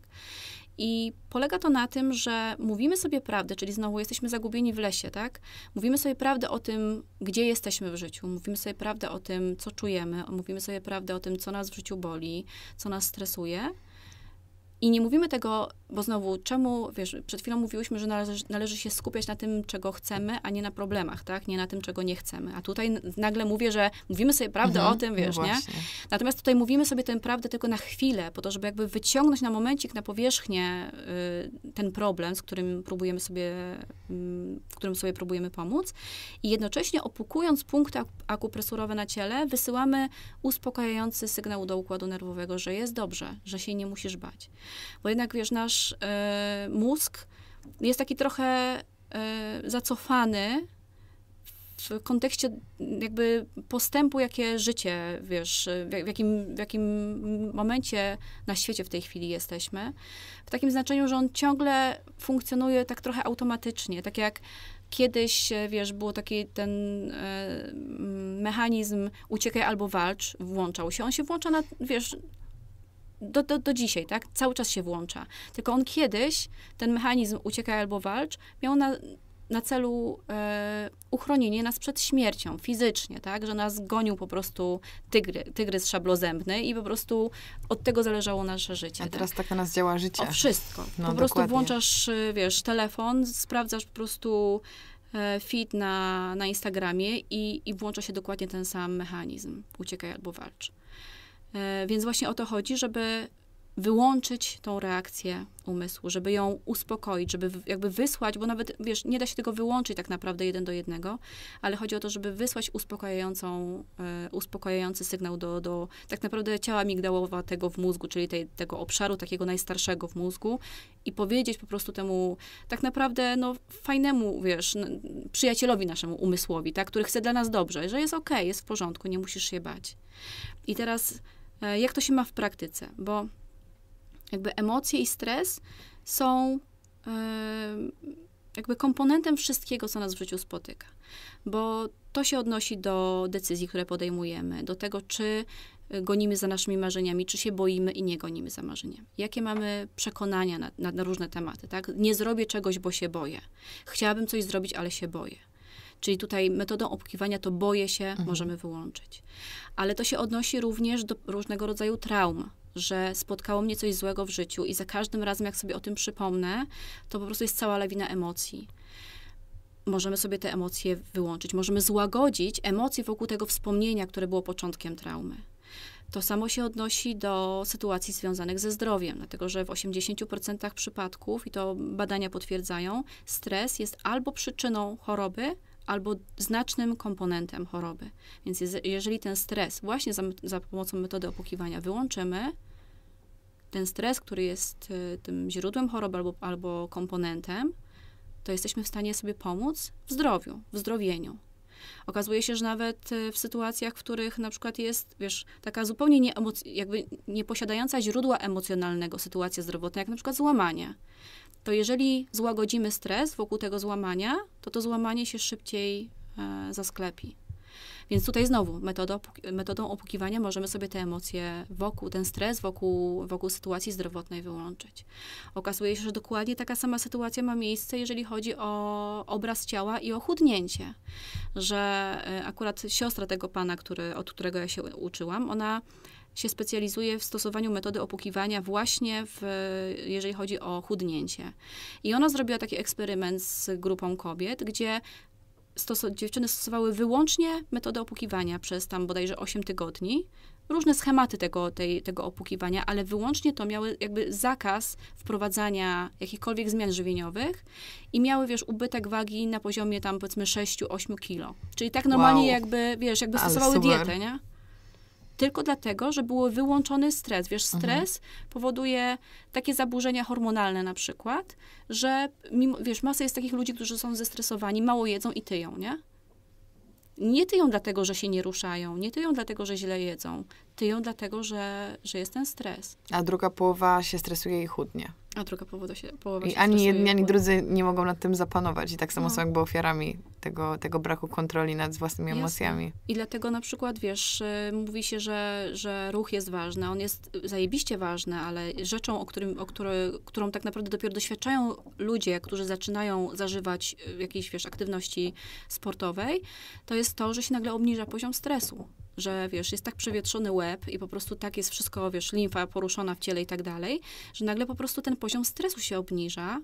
I polega to na tym, że mówimy sobie prawdę, czyli znowu jesteśmy zagubieni w lesie, tak? Mówimy sobie prawdę o tym, gdzie jesteśmy w życiu, mówimy sobie prawdę o tym, co czujemy, mówimy sobie prawdę o tym, co nas w życiu boli, co nas stresuje i nie mówimy tego, bo znowu, czemu, wiesz, przed chwilą mówiłyśmy, że należy, należy się skupiać na tym, czego chcemy, a nie na problemach, tak? Nie na tym, czego nie chcemy. A tutaj nagle mówię, że mówimy sobie prawdę mhm, o tym, wiesz, no nie? Natomiast tutaj mówimy sobie tę prawdę tylko na chwilę, po to, żeby jakby wyciągnąć na momencik na powierzchnię y, ten problem, z którym próbujemy sobie, y, w którym sobie próbujemy pomóc. I jednocześnie opukując punkty akupresurowe na ciele, wysyłamy uspokajający sygnał do układu nerwowego, że jest dobrze, że się nie musisz bać. Bo jednak, wiesz, nasz e, mózg jest taki trochę e, zacofany w kontekście jakby postępu, jakie życie, wiesz, w, jakim, w jakim momencie na świecie w tej chwili jesteśmy. W takim znaczeniu, że on ciągle funkcjonuje tak trochę automatycznie, tak jak kiedyś, wiesz, był taki ten e, mechanizm uciekaj albo walcz, włączał się. On się włącza na, wiesz, do, do, do dzisiaj, tak? Cały czas się włącza. Tylko on kiedyś, ten mechanizm uciekaj albo walcz, miał na, na celu e, uchronienie nas przed śmiercią fizycznie, tak? Że nas gonił po prostu tygry, tygrys szablozębny i po prostu od tego zależało nasze życie. A tak? teraz tak na nas działa życie. O wszystko. No, po dokładnie. prostu włączasz, y, wiesz, telefon, sprawdzasz po prostu e, feed na, na Instagramie i, i włącza się dokładnie ten sam mechanizm. Uciekaj albo walcz. E, więc właśnie o to chodzi, żeby wyłączyć tą reakcję umysłu, żeby ją uspokoić, żeby jakby wysłać, bo nawet, wiesz, nie da się tego wyłączyć tak naprawdę jeden do jednego, ale chodzi o to, żeby wysłać uspokajającą, e, uspokajający sygnał do, do tak naprawdę ciała tego w mózgu, czyli tej, tego obszaru takiego najstarszego w mózgu i powiedzieć po prostu temu tak naprawdę, no, fajnemu, wiesz, przyjacielowi naszemu umysłowi, tak, który chce dla nas dobrze, że jest okej, okay, jest w porządku, nie musisz się bać. I teraz E, jak to się ma w praktyce, bo jakby emocje i stres są e, jakby komponentem wszystkiego, co nas w życiu spotyka. Bo to się odnosi do decyzji, które podejmujemy, do tego, czy e, gonimy za naszymi marzeniami, czy się boimy i nie gonimy za marzeniem. Jakie mamy przekonania na, na, na różne tematy, tak? Nie zrobię czegoś, bo się boję. Chciałabym coś zrobić, ale się boję. Czyli tutaj metodą obkiwania to boję się mhm. możemy wyłączyć. Ale to się odnosi również do różnego rodzaju traum że spotkało mnie coś złego w życiu i za każdym razem, jak sobie o tym przypomnę, to po prostu jest cała lawina emocji. Możemy sobie te emocje wyłączyć, możemy złagodzić emocje wokół tego wspomnienia, które było początkiem traumy. To samo się odnosi do sytuacji związanych ze zdrowiem, dlatego że w 80% przypadków, i to badania potwierdzają, stres jest albo przyczyną choroby, albo znacznym komponentem choroby. Więc je, jeżeli ten stres właśnie za, za, pomocą metody opłukiwania wyłączymy, ten stres, który jest y, tym źródłem choroby albo, albo komponentem, to jesteśmy w stanie sobie pomóc w zdrowiu, w zdrowieniu. Okazuje się, że nawet y, w sytuacjach, w których na przykład jest, wiesz, taka zupełnie nie jakby nieposiadająca źródła emocjonalnego sytuacja zdrowotna, jak na przykład złamanie, to jeżeli złagodzimy stres wokół tego złamania, to to złamanie się szybciej e, zasklepi. Więc tutaj znowu metodą, metodą opukiwania możemy sobie te emocje wokół, ten stres wokół, wokół sytuacji zdrowotnej wyłączyć. Okazuje się, że dokładnie taka sama sytuacja ma miejsce, jeżeli chodzi o obraz ciała i o chudnięcie. Że e, akurat siostra tego pana, który, od którego ja się uczyłam, ona się specjalizuje w stosowaniu metody opukiwania właśnie w, jeżeli chodzi o chudnięcie. I ona zrobiła taki eksperyment z grupą kobiet, gdzie stos dziewczyny stosowały wyłącznie metodę opukiwania przez tam bodajże 8 tygodni. Różne schematy tego, tej, tego opukiwania, ale wyłącznie to miały jakby zakaz wprowadzania jakichkolwiek zmian żywieniowych i miały, wiesz, ubytek wagi na poziomie tam powiedzmy 6-8 kilo. Czyli tak normalnie wow. jakby, wiesz, jakby stosowały dietę, nie? tylko dlatego, że był wyłączony stres. Wiesz, mhm. stres mhm. powoduje takie zaburzenia hormonalne na przykład, że mimo, wiesz, masa jest takich ludzi, którzy są zestresowani, mało jedzą i tyją, nie? Nie tyją dlatego, że się nie ruszają, nie tyją dlatego, że źle jedzą, tyją dlatego, że, że jest ten stres. A druga połowa się stresuje i chudnie. A druga powoda się, połowa się I ani jedni, ani drudzy nie mogą nad tym zapanować. I tak samo no. są jakby ofiarami tego, tego braku kontroli nad własnymi Jasne. emocjami. I dlatego na przykład, wiesz, y, mówi się, że, że ruch jest ważny. On jest zajebiście ważny, ale rzeczą, o którym, o który, którą tak naprawdę dopiero doświadczają ludzie, którzy zaczynają zażywać y, jakiejś, wiesz, aktywności sportowej, to jest to, że się nagle obniża poziom stresu że wiesz, jest tak przewietrzony łeb i po prostu tak jest wszystko, wiesz, limfa poruszona w ciele i tak dalej, że nagle po prostu ten poziom stresu się obniża.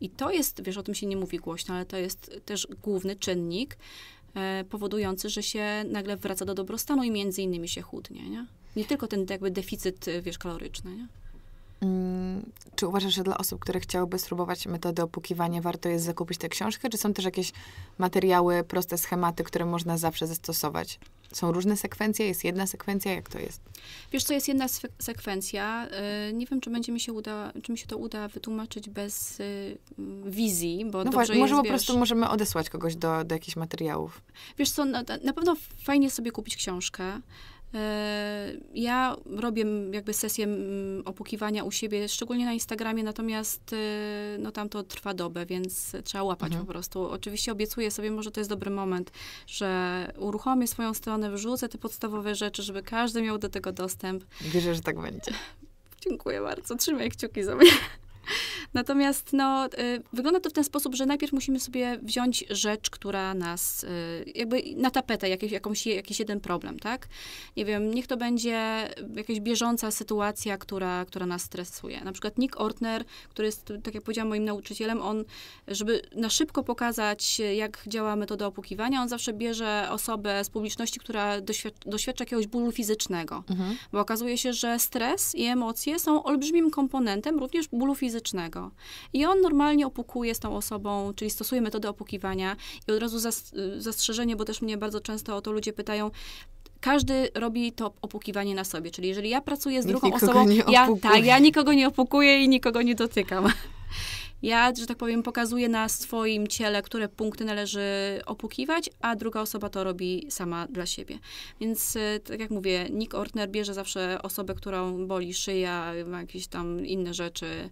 I to jest, wiesz, o tym się nie mówi głośno, ale to jest też główny czynnik e, powodujący, że się nagle wraca do dobrostanu i między innymi się chudnie, nie? Nie tylko ten jakby deficyt, wiesz, kaloryczny, nie? Mm, czy uważasz, że dla osób, które chciałyby spróbować metody opukiwania, warto jest zakupić tę książkę? Czy są też jakieś materiały, proste schematy, które można zawsze zastosować? Są różne sekwencje? Jest jedna sekwencja? Jak to jest? Wiesz co, jest jedna sekwencja. Y, nie wiem, czy będzie mi się uda, czy mi się to uda wytłumaczyć bez y, wizji, bo no właśnie, może jest, po prostu możemy odesłać kogoś do, do jakichś materiałów. Wiesz co, na, na pewno fajnie sobie kupić książkę. E, ja robię jakby sesję opukiwania u siebie, szczególnie na Instagramie, natomiast e, no tam to trwa dobę, więc trzeba łapać mhm. po prostu. Oczywiście obiecuję sobie, może to jest dobry moment, że uruchomię swoją stronę, wrzucę te podstawowe rzeczy, żeby każdy miał do tego dostęp. Wierzę, że tak będzie. Dziękuję bardzo. Trzymaj kciuki za mnie. Natomiast no, y, wygląda to w ten sposób, że najpierw musimy sobie wziąć rzecz, która nas y, jakby na tapetę, jakieś, jakąś, jakiś jeden problem, tak? Nie wiem, niech to będzie jakaś bieżąca sytuacja, która, która nas stresuje. Na przykład Nick Ortner, który jest, tak jak powiedziałam, moim nauczycielem, on, żeby na szybko pokazać, jak działa metoda opukiwania, on zawsze bierze osobę z publiczności, która doświadcza, doświadcza jakiegoś bólu fizycznego. Mhm. Bo okazuje się, że stres i emocje są olbrzymim komponentem również bólu fizycznego fizycznego. I on normalnie opukuje z tą osobą, czyli stosuje metodę opukiwania. I od razu zas y, zastrzeżenie, bo też mnie bardzo często o to ludzie pytają, każdy robi to opukiwanie na sobie. Czyli jeżeli ja pracuję z Nikt drugą osobą, ja, tak, ja nikogo nie opukuję i nikogo nie dotykam. Ja, że tak powiem, pokazuję na swoim ciele, które punkty należy opukiwać, a druga osoba to robi sama dla siebie. Więc y, tak jak mówię, Nick Ortner bierze zawsze osobę, którą boli szyja, ma jakieś tam inne rzeczy y,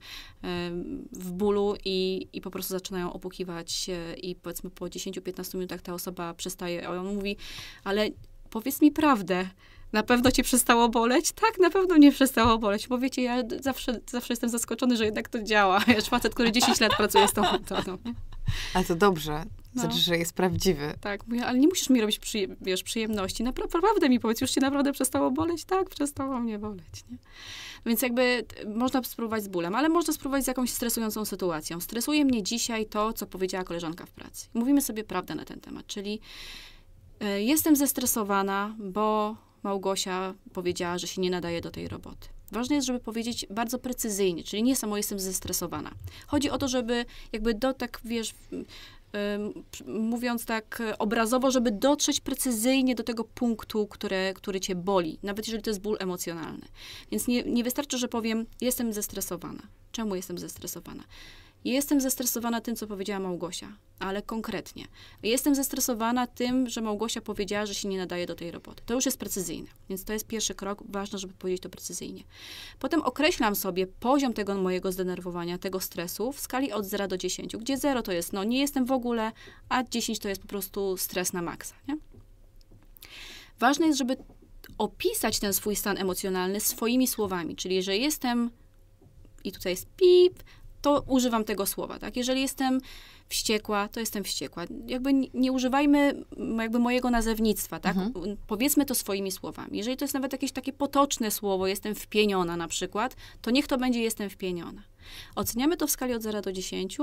w bólu i, i po prostu zaczynają opukiwać i powiedzmy po 10-15 minutach ta osoba przestaje, a on mówi, ale powiedz mi prawdę, na pewno cię przestało boleć? Tak, na pewno mnie przestało boleć, bo wiecie, ja zawsze, zawsze jestem zaskoczony, że jednak to działa. Ja facet, który 10 lat pracuje z tą metodą. Ale to dobrze. No. Znaczy, że jest prawdziwy. Tak, mówię, ale nie musisz mi robić przyje wiesz, przyjemności. naprawdę mi powiedz, już cię naprawdę przestało boleć? Tak, przestało mnie boleć. Nie? Więc jakby można spróbować z bólem, ale można spróbować z jakąś stresującą sytuacją. Stresuje mnie dzisiaj to, co powiedziała koleżanka w pracy. Mówimy sobie prawdę na ten temat, czyli y, jestem zestresowana, bo Małgosia powiedziała, że się nie nadaje do tej roboty. Ważne jest, żeby powiedzieć bardzo precyzyjnie, czyli nie samo jestem zestresowana. Chodzi o to, żeby jakby do tak, wiesz, mówiąc tak obrazowo, żeby dotrzeć precyzyjnie do tego punktu, które, który cię boli, nawet jeżeli to jest ból emocjonalny. Więc nie, nie wystarczy, że powiem, jestem zestresowana. Czemu jestem zestresowana? Jestem zestresowana tym, co powiedziała Małgosia, ale konkretnie. Jestem zestresowana tym, że Małgosia powiedziała, że się nie nadaje do tej roboty. To już jest precyzyjne, więc to jest pierwszy krok. Ważne, żeby powiedzieć to precyzyjnie. Potem określam sobie poziom tego mojego zdenerwowania, tego stresu w skali od 0 do 10, gdzie 0 to jest no nie jestem w ogóle, a 10 to jest po prostu stres na maksa. Nie? Ważne jest, żeby opisać ten swój stan emocjonalny swoimi słowami, czyli że jestem i tutaj jest pip, to używam tego słowa, tak? Jeżeli jestem wściekła, to jestem wściekła. Jakby nie używajmy jakby mojego nazewnictwa, tak? Mhm. Powiedzmy to swoimi słowami. Jeżeli to jest nawet jakieś takie potoczne słowo, jestem wpieniona na przykład, to niech to będzie jestem wpieniona. Oceniamy to w skali od 0 do 10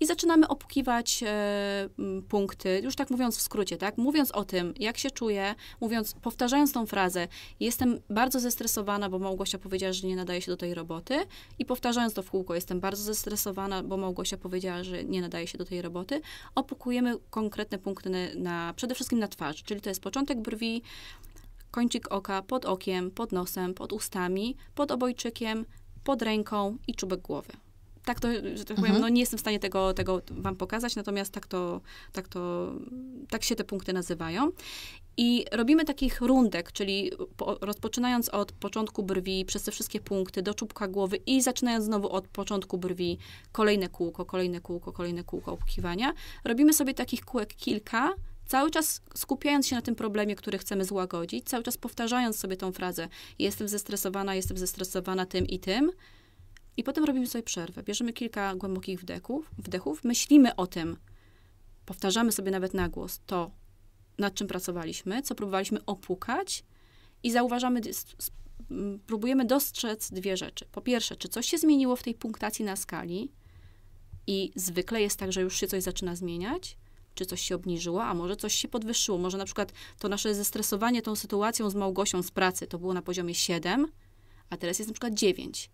i zaczynamy opukiwać e, punkty, już tak mówiąc w skrócie, tak? Mówiąc o tym, jak się czuję, mówiąc, powtarzając tą frazę, jestem bardzo zestresowana, bo Małgosia powiedziała, że nie nadaje się do tej roboty i powtarzając to w kółko, jestem bardzo zestresowana, bo Małgosia powiedziała, że nie nadaje się do tej roboty, opukujemy konkretne punkty na, na przede wszystkim na twarz, czyli to jest początek brwi, kończyk oka, pod okiem, pod nosem, pod ustami, pod obojczykiem, pod ręką i czubek głowy. Tak to, że tak powiem, mhm. no nie jestem w stanie tego, tego wam pokazać, natomiast tak to, tak to, tak się te punkty nazywają. I robimy takich rundek, czyli po, rozpoczynając od początku brwi, przez te wszystkie punkty, do czubka głowy i zaczynając znowu od początku brwi, kolejne kółko, kolejne kółko, kolejne kółko obkiwania. Robimy sobie takich kółek kilka, Cały czas skupiając się na tym problemie, który chcemy złagodzić, cały czas powtarzając sobie tą frazę: Jestem zestresowana, jestem zestresowana tym i tym. I potem robimy sobie przerwę. Bierzemy kilka głębokich wdechów, wdechów myślimy o tym, powtarzamy sobie nawet na głos to, nad czym pracowaliśmy, co próbowaliśmy opukać i zauważamy, próbujemy dostrzec dwie rzeczy. Po pierwsze, czy coś się zmieniło w tej punktacji na skali i zwykle jest tak, że już się coś zaczyna zmieniać, czy coś się obniżyło, a może coś się podwyższyło. Może na przykład to nasze zestresowanie tą sytuacją z Małgosią z pracy to było na poziomie 7, a teraz jest na przykład 9.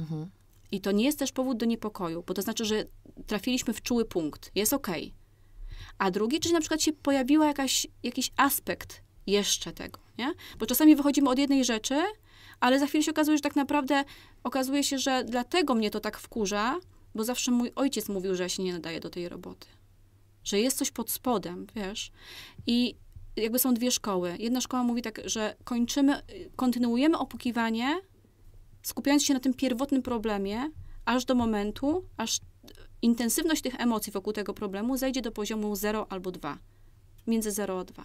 Mhm. I to nie jest też powód do niepokoju, bo to znaczy, że trafiliśmy w czuły punkt. Jest ok. A drugi, czy na przykład się pojawiła jakaś, jakiś aspekt jeszcze tego, nie? Bo czasami wychodzimy od jednej rzeczy, ale za chwilę się okazuje, że tak naprawdę okazuje się, że dlatego mnie to tak wkurza, bo zawsze mój ojciec mówił, że ja się nie nadaję do tej roboty że jest coś pod spodem, wiesz, i jakby są dwie szkoły. Jedna szkoła mówi tak, że kończymy, kontynuujemy opukiwanie, skupiając się na tym pierwotnym problemie, aż do momentu, aż intensywność tych emocji wokół tego problemu zejdzie do poziomu 0 albo 2, między 0 a 2.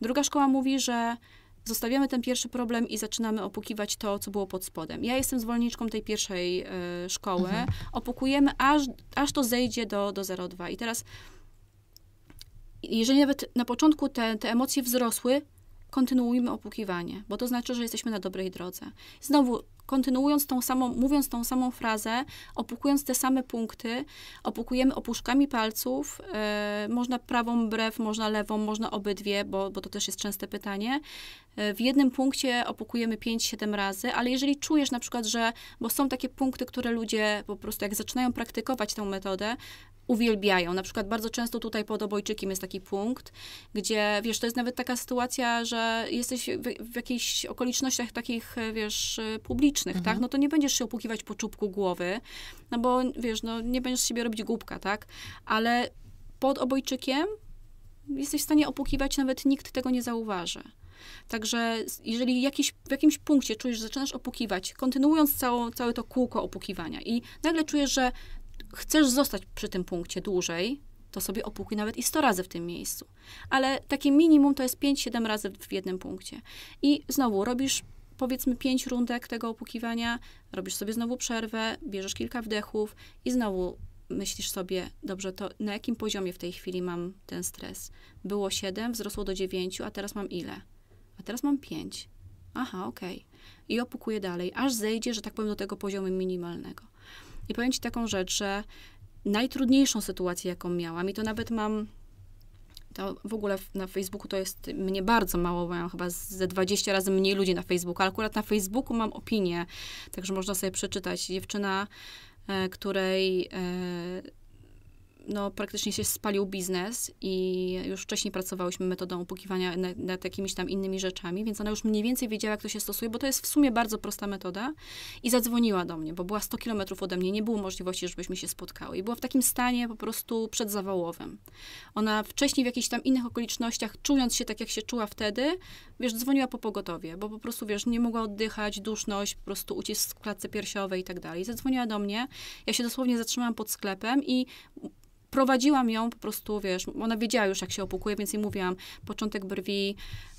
Druga szkoła mówi, że zostawiamy ten pierwszy problem i zaczynamy opukiwać to, co było pod spodem. Ja jestem zwolenniczką tej pierwszej y, szkoły. Mhm. Opukujemy, aż, aż to zejdzie do, do 0,2. I teraz jeżeli nawet na początku te, te emocje wzrosły, kontynuujmy opukiwanie, bo to znaczy, że jesteśmy na dobrej drodze. Znowu, kontynuując tą samą, mówiąc tą samą frazę, opukując te same punkty, opukujemy opuszkami palców, yy, można prawą brew, można lewą, można obydwie, bo, bo to też jest częste pytanie, E, w jednym punkcie opukujemy 5-7 razy, ale jeżeli czujesz na przykład, że, bo są takie punkty, które ludzie po prostu jak zaczynają praktykować tę metodę, uwielbiają. Na przykład bardzo często tutaj pod obojczykiem jest taki punkt, gdzie, wiesz, to jest nawet taka sytuacja, że jesteś w, w jakichś okolicznościach takich, e, wiesz, e, publicznych, tak? mhm. tak? No to nie będziesz się opukiwać po czubku głowy, no bo, wiesz, no nie będziesz z siebie robić głupka, tak? Ale pod obojczykiem jesteś w stanie opukiwać, nawet nikt tego nie zauważy. Także jeżeli jakiś, w jakimś punkcie czujesz, że zaczynasz opukiwać, kontynuując całą, całe to kółko opukiwania i nagle czujesz, że chcesz zostać przy tym punkcie dłużej, to sobie opukuj nawet i 100 razy w tym miejscu. Ale takie minimum to jest 5-7 razy w jednym punkcie. I znowu robisz powiedzmy 5 rundek tego opukiwania, robisz sobie znowu przerwę, bierzesz kilka wdechów i znowu myślisz sobie, dobrze, to na jakim poziomie w tej chwili mam ten stres? Było 7, wzrosło do 9, a teraz mam ile? a teraz mam 5. Aha, okej. Okay. I opukuję dalej, aż zejdzie, że tak powiem, do tego poziomu minimalnego. I powiem Ci taką rzecz, że najtrudniejszą sytuację, jaką miałam, i to nawet mam to w ogóle na Facebooku to jest mnie bardzo mało, bo mam chyba ze 20 razy mniej ludzi na Facebooku, ale akurat na Facebooku mam opinię, także można sobie przeczytać. Dziewczyna, e, której e, no, praktycznie się spalił biznes i już wcześniej pracowałyśmy metodą upukiwania nad, nad, jakimiś tam innymi rzeczami, więc ona już mniej więcej wiedziała, jak to się stosuje, bo to jest w sumie bardzo prosta metoda i zadzwoniła do mnie, bo była 100 kilometrów ode mnie, nie było możliwości, żebyśmy się spotkały i była w takim stanie po prostu przedzawałowym. Ona wcześniej w jakichś tam innych okolicznościach, czując się tak, jak się czuła wtedy, wiesz, dzwoniła po pogotowie, bo po prostu, wiesz, nie mogła oddychać, duszność, po prostu ucisk w klatce piersiowej i tak dalej. Zadzwoniła do mnie, ja się dosłownie zatrzymałam pod sklepem i prowadziłam ją po prostu, wiesz, ona wiedziała już, jak się opukuje, więc jej mówiłam początek brwi,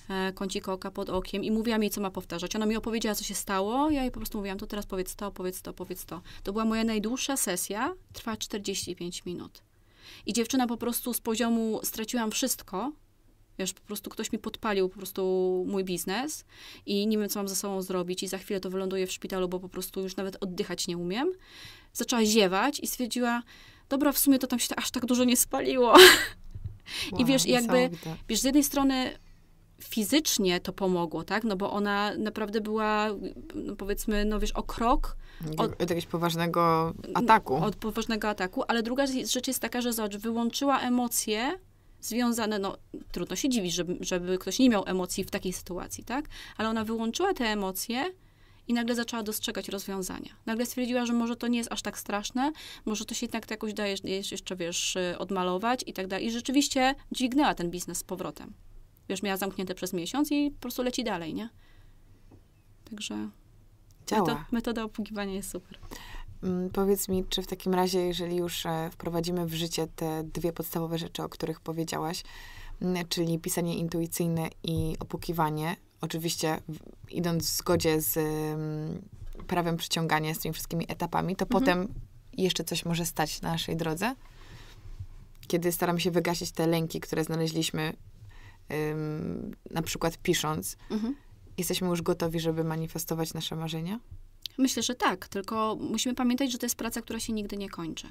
e, kącik oka pod okiem i mówiłam jej, co ma powtarzać. Ona mi opowiedziała, co się stało, ja jej po prostu mówiłam, to teraz powiedz to, powiedz to, powiedz to. To była moja najdłuższa sesja, trwa 45 minut. I dziewczyna po prostu z poziomu straciłam wszystko, Wiesz, po prostu ktoś mi podpalił po prostu mój biznes i nie wiem, co mam ze sobą zrobić i za chwilę to wyląduję w szpitalu, bo po prostu już nawet oddychać nie umiem. Zaczęła ziewać i stwierdziła, dobra, w sumie to tam się tak aż tak dużo nie spaliło. Wow, I wiesz, jakby, wiesz, z jednej strony fizycznie to pomogło, tak? No bo ona naprawdę była, no powiedzmy, no wiesz, o krok. Od, od jakiegoś poważnego ataku. Od poważnego ataku, ale druga rzecz jest taka, że zobacz, wyłączyła emocje związane, no trudno się dziwić, żeby, żeby ktoś nie miał emocji w takiej sytuacji, tak? Ale ona wyłączyła te emocje, i nagle zaczęła dostrzegać rozwiązania. Nagle stwierdziła, że może to nie jest aż tak straszne, może to się jednak jakoś daje jeszcze, wiesz, y, odmalować i tak dalej. I rzeczywiście dźwignęła ten biznes z powrotem. Wiesz, miała zamknięte przez miesiąc i po prostu leci dalej, nie? Także Działa. metoda opługiwania jest super. Mm, powiedz mi, czy w takim razie, jeżeli już e, wprowadzimy w życie te dwie podstawowe rzeczy, o których powiedziałaś, mm, czyli pisanie intuicyjne i opukiwanie, oczywiście idąc w zgodzie z prawem przyciągania, z tymi wszystkimi etapami, to mhm. potem jeszcze coś może stać na naszej drodze. Kiedy staramy się wygasić te lęki, które znaleźliśmy, na przykład pisząc, mhm. jesteśmy już gotowi, żeby manifestować nasze marzenia? Myślę, że tak, tylko musimy pamiętać, że to jest praca, która się nigdy nie kończy.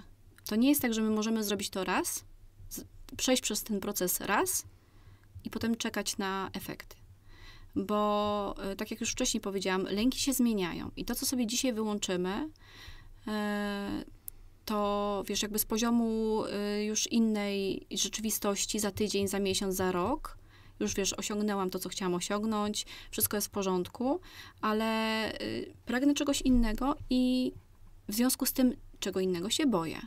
To nie jest tak, że my możemy zrobić to raz, przejść przez ten proces raz i potem czekać na efekty bo e, tak jak już wcześniej powiedziałam, lęki się zmieniają i to, co sobie dzisiaj wyłączymy, e, to wiesz, jakby z poziomu e, już innej rzeczywistości za tydzień, za miesiąc, za rok, już wiesz, osiągnęłam to, co chciałam osiągnąć, wszystko jest w porządku, ale pragnę czegoś innego i w związku z tym, czego innego się boję.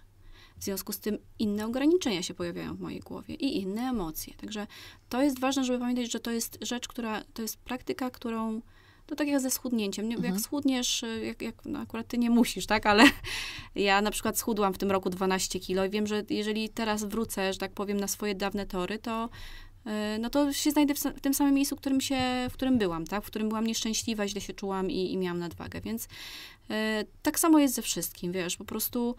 W związku z tym inne ograniczenia się pojawiają w mojej głowie i inne emocje. Także to jest ważne, żeby pamiętać, że to jest rzecz, która to jest praktyka, którą to no tak jak ze schudnięciem. Nie, mhm. Jak schudniesz, jak, jak no akurat ty nie musisz, tak, ale ja na przykład schudłam w tym roku 12 kilo i wiem, że jeżeli teraz wrócę, że tak powiem, na swoje dawne tory, to e, no to się znajdę w, w, tym samym miejscu, w którym, się, w którym byłam, tak? W którym byłam nieszczęśliwa, źle się czułam i, i miałam nadwagę, więc y, tak samo jest ze wszystkim, wiesz, po prostu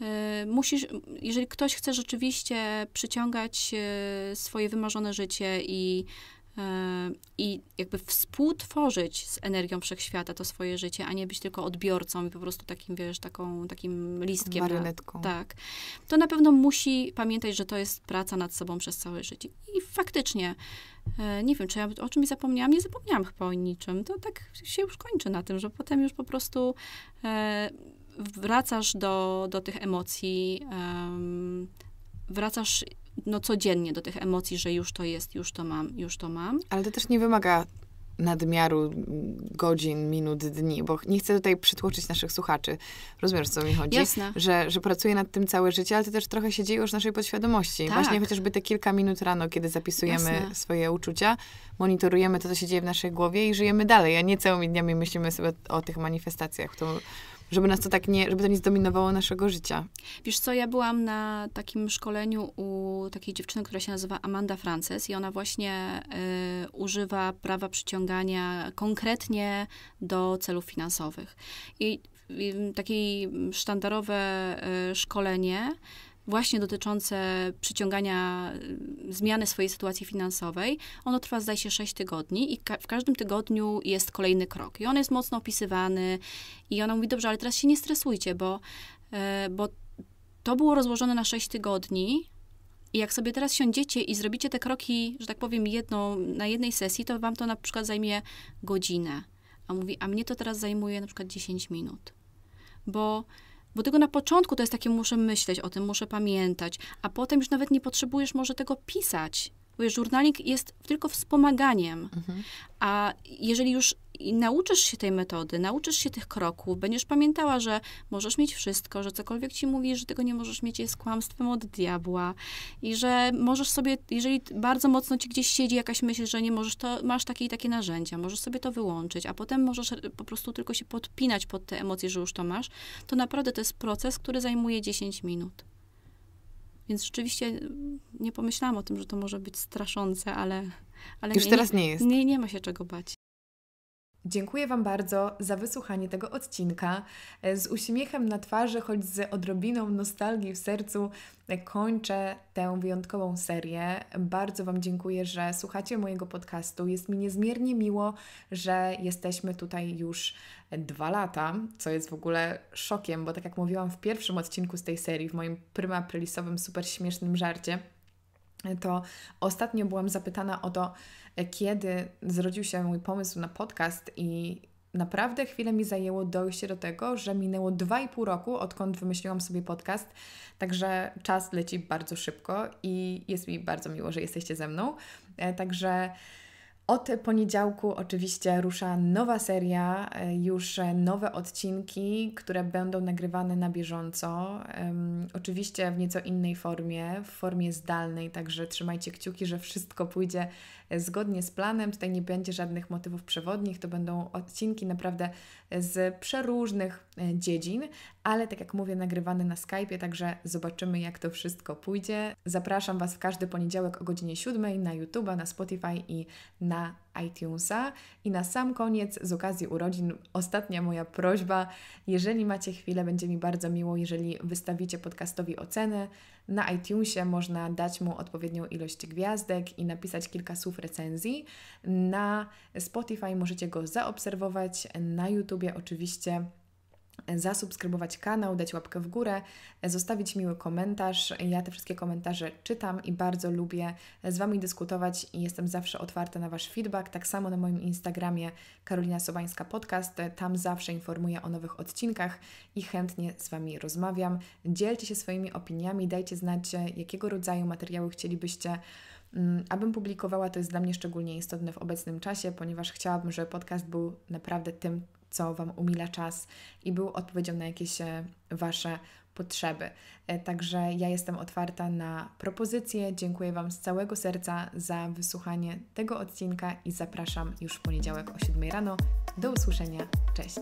E, musisz, jeżeli ktoś chce rzeczywiście przyciągać e, swoje wymarzone życie i, e, i jakby współtworzyć z energią wszechświata to swoje życie, a nie być tylko odbiorcą i po prostu takim, wiesz, taką, takim listkiem. Marionetką. tak. To na pewno musi pamiętać, że to jest praca nad sobą przez całe życie. I faktycznie, nie wiem, czy ja o czymś zapomniałam, nie zapomniałam chyba o niczym. To tak się już kończy na tym, że potem już po prostu wracasz do, do tych emocji, um, wracasz no, codziennie do tych emocji, że już to jest, już to mam, już to mam. Ale to też nie wymaga nadmiaru godzin, minut, dni, bo nie chcę tutaj przytłoczyć naszych słuchaczy. Rozumiesz, o co mi chodzi? Jasne. Że, że pracuję nad tym całe życie, ale to też trochę się dzieje już w naszej podświadomości. Tak. Właśnie chociażby te kilka minut rano, kiedy zapisujemy Jasne. swoje uczucia, monitorujemy to, co się dzieje w naszej głowie i żyjemy dalej, a nie całymi dniami myślimy sobie o tych manifestacjach. To żeby nas to tak nie, żeby to nie zdominowało naszego życia. Wiesz co, ja byłam na takim szkoleniu u takiej dziewczyny, która się nazywa Amanda Frances i ona właśnie y, używa prawa przyciągania konkretnie do celów finansowych. I, i takie sztandarowe y, szkolenie właśnie dotyczące przyciągania, y, zmiany swojej sytuacji finansowej. Ono trwa, zdaje się, 6 tygodni i ka w każdym tygodniu jest kolejny krok. I on jest mocno opisywany i ona mówi, dobrze, ale teraz się nie stresujcie, bo, yy, bo to było rozłożone na 6 tygodni, i jak sobie teraz siądziecie i zrobicie te kroki, że tak powiem, jedną, na jednej sesji, to wam to na przykład zajmie godzinę. A mówi, a mnie to teraz zajmuje na przykład 10 minut. Bo bo tego na początku to jest takie, muszę myśleć o tym, muszę pamiętać, a potem już nawet nie potrzebujesz może tego pisać, bo żurnalnik jest tylko wspomaganiem. Mhm. A jeżeli już i nauczysz się tej metody, nauczysz się tych kroków, będziesz pamiętała, że możesz mieć wszystko, że cokolwiek ci mówi, że tego nie możesz mieć, jest kłamstwem od diabła i że możesz sobie, jeżeli bardzo mocno ci gdzieś siedzi jakaś myśl, że nie możesz, to masz takie i takie narzędzia, możesz sobie to wyłączyć, a potem możesz po prostu tylko się podpinać pod te emocje, że już to masz, to naprawdę to jest proces, który zajmuje 10 minut. Więc rzeczywiście nie pomyślałam o tym, że to może być straszące, ale. ale Już nie, teraz nie jest. Nie, nie ma się czego bać. Dziękuję Wam bardzo za wysłuchanie tego odcinka. E, z uśmiechem na twarzy, choć z odrobiną nostalgii w sercu, e, kończę tę wyjątkową serię. Bardzo Wam dziękuję, że słuchacie mojego podcastu. Jest mi niezmiernie miło, że jesteśmy tutaj już e, dwa lata, co jest w ogóle szokiem, bo tak jak mówiłam w pierwszym odcinku z tej serii, w moim prima prylisowym, super śmiesznym żarcie, to ostatnio byłam zapytana o to, kiedy zrodził się mój pomysł na podcast i naprawdę chwilę mi zajęło dojście do tego, że minęło 2,5 roku, odkąd wymyśliłam sobie podcast, także czas leci bardzo szybko i jest mi bardzo miło, że jesteście ze mną. E, także od poniedziałku oczywiście rusza nowa seria, e, już nowe odcinki, które będą nagrywane na bieżąco. Oczywiście w nieco innej formie, w formie zdalnej, także trzymajcie kciuki, że wszystko pójdzie e, zgodnie z planem. Tutaj nie będzie żadnych motywów przewodnich, to będą odcinki naprawdę e, z przeróżnych dziedzin, ale tak jak mówię, nagrywany na Skype'ie, także zobaczymy, jak to wszystko pójdzie. Zapraszam Was w każdy poniedziałek o godzinie 7 na YouTube, na Spotify i na iTunesa. I na sam koniec, z okazji urodzin, ostatnia moja prośba. Jeżeli macie chwilę, będzie mi bardzo miło, jeżeli wystawicie podcastowi ocenę. Na iTunesie można dać mu odpowiednią ilość gwiazdek i napisać kilka słów recenzji. Na Spotify możecie go zaobserwować, na YouTubie oczywiście zasubskrybować kanał, dać łapkę w górę, zostawić miły komentarz. Ja te wszystkie komentarze czytam i bardzo lubię z Wami dyskutować i jestem zawsze otwarta na Wasz feedback. Tak samo na moim Instagramie Karolina Sobańska Podcast. Tam zawsze informuję o nowych odcinkach i chętnie z Wami rozmawiam. Dzielcie się swoimi opiniami, dajcie znać, jakiego rodzaju materiały chcielibyście mm, Abym publikowała, to jest dla mnie szczególnie istotne w obecnym czasie, ponieważ chciałabym, żeby podcast był naprawdę tym, co Wam umila czas i był odpowiedzią na jakieś e, Wasze potrzeby. E, także ja jestem otwarta na propozycje. Dziękuję Wam z całego serca za wysłuchanie tego odcinka i zapraszam już w poniedziałek o 7 rano. Do usłyszenia. Cześć!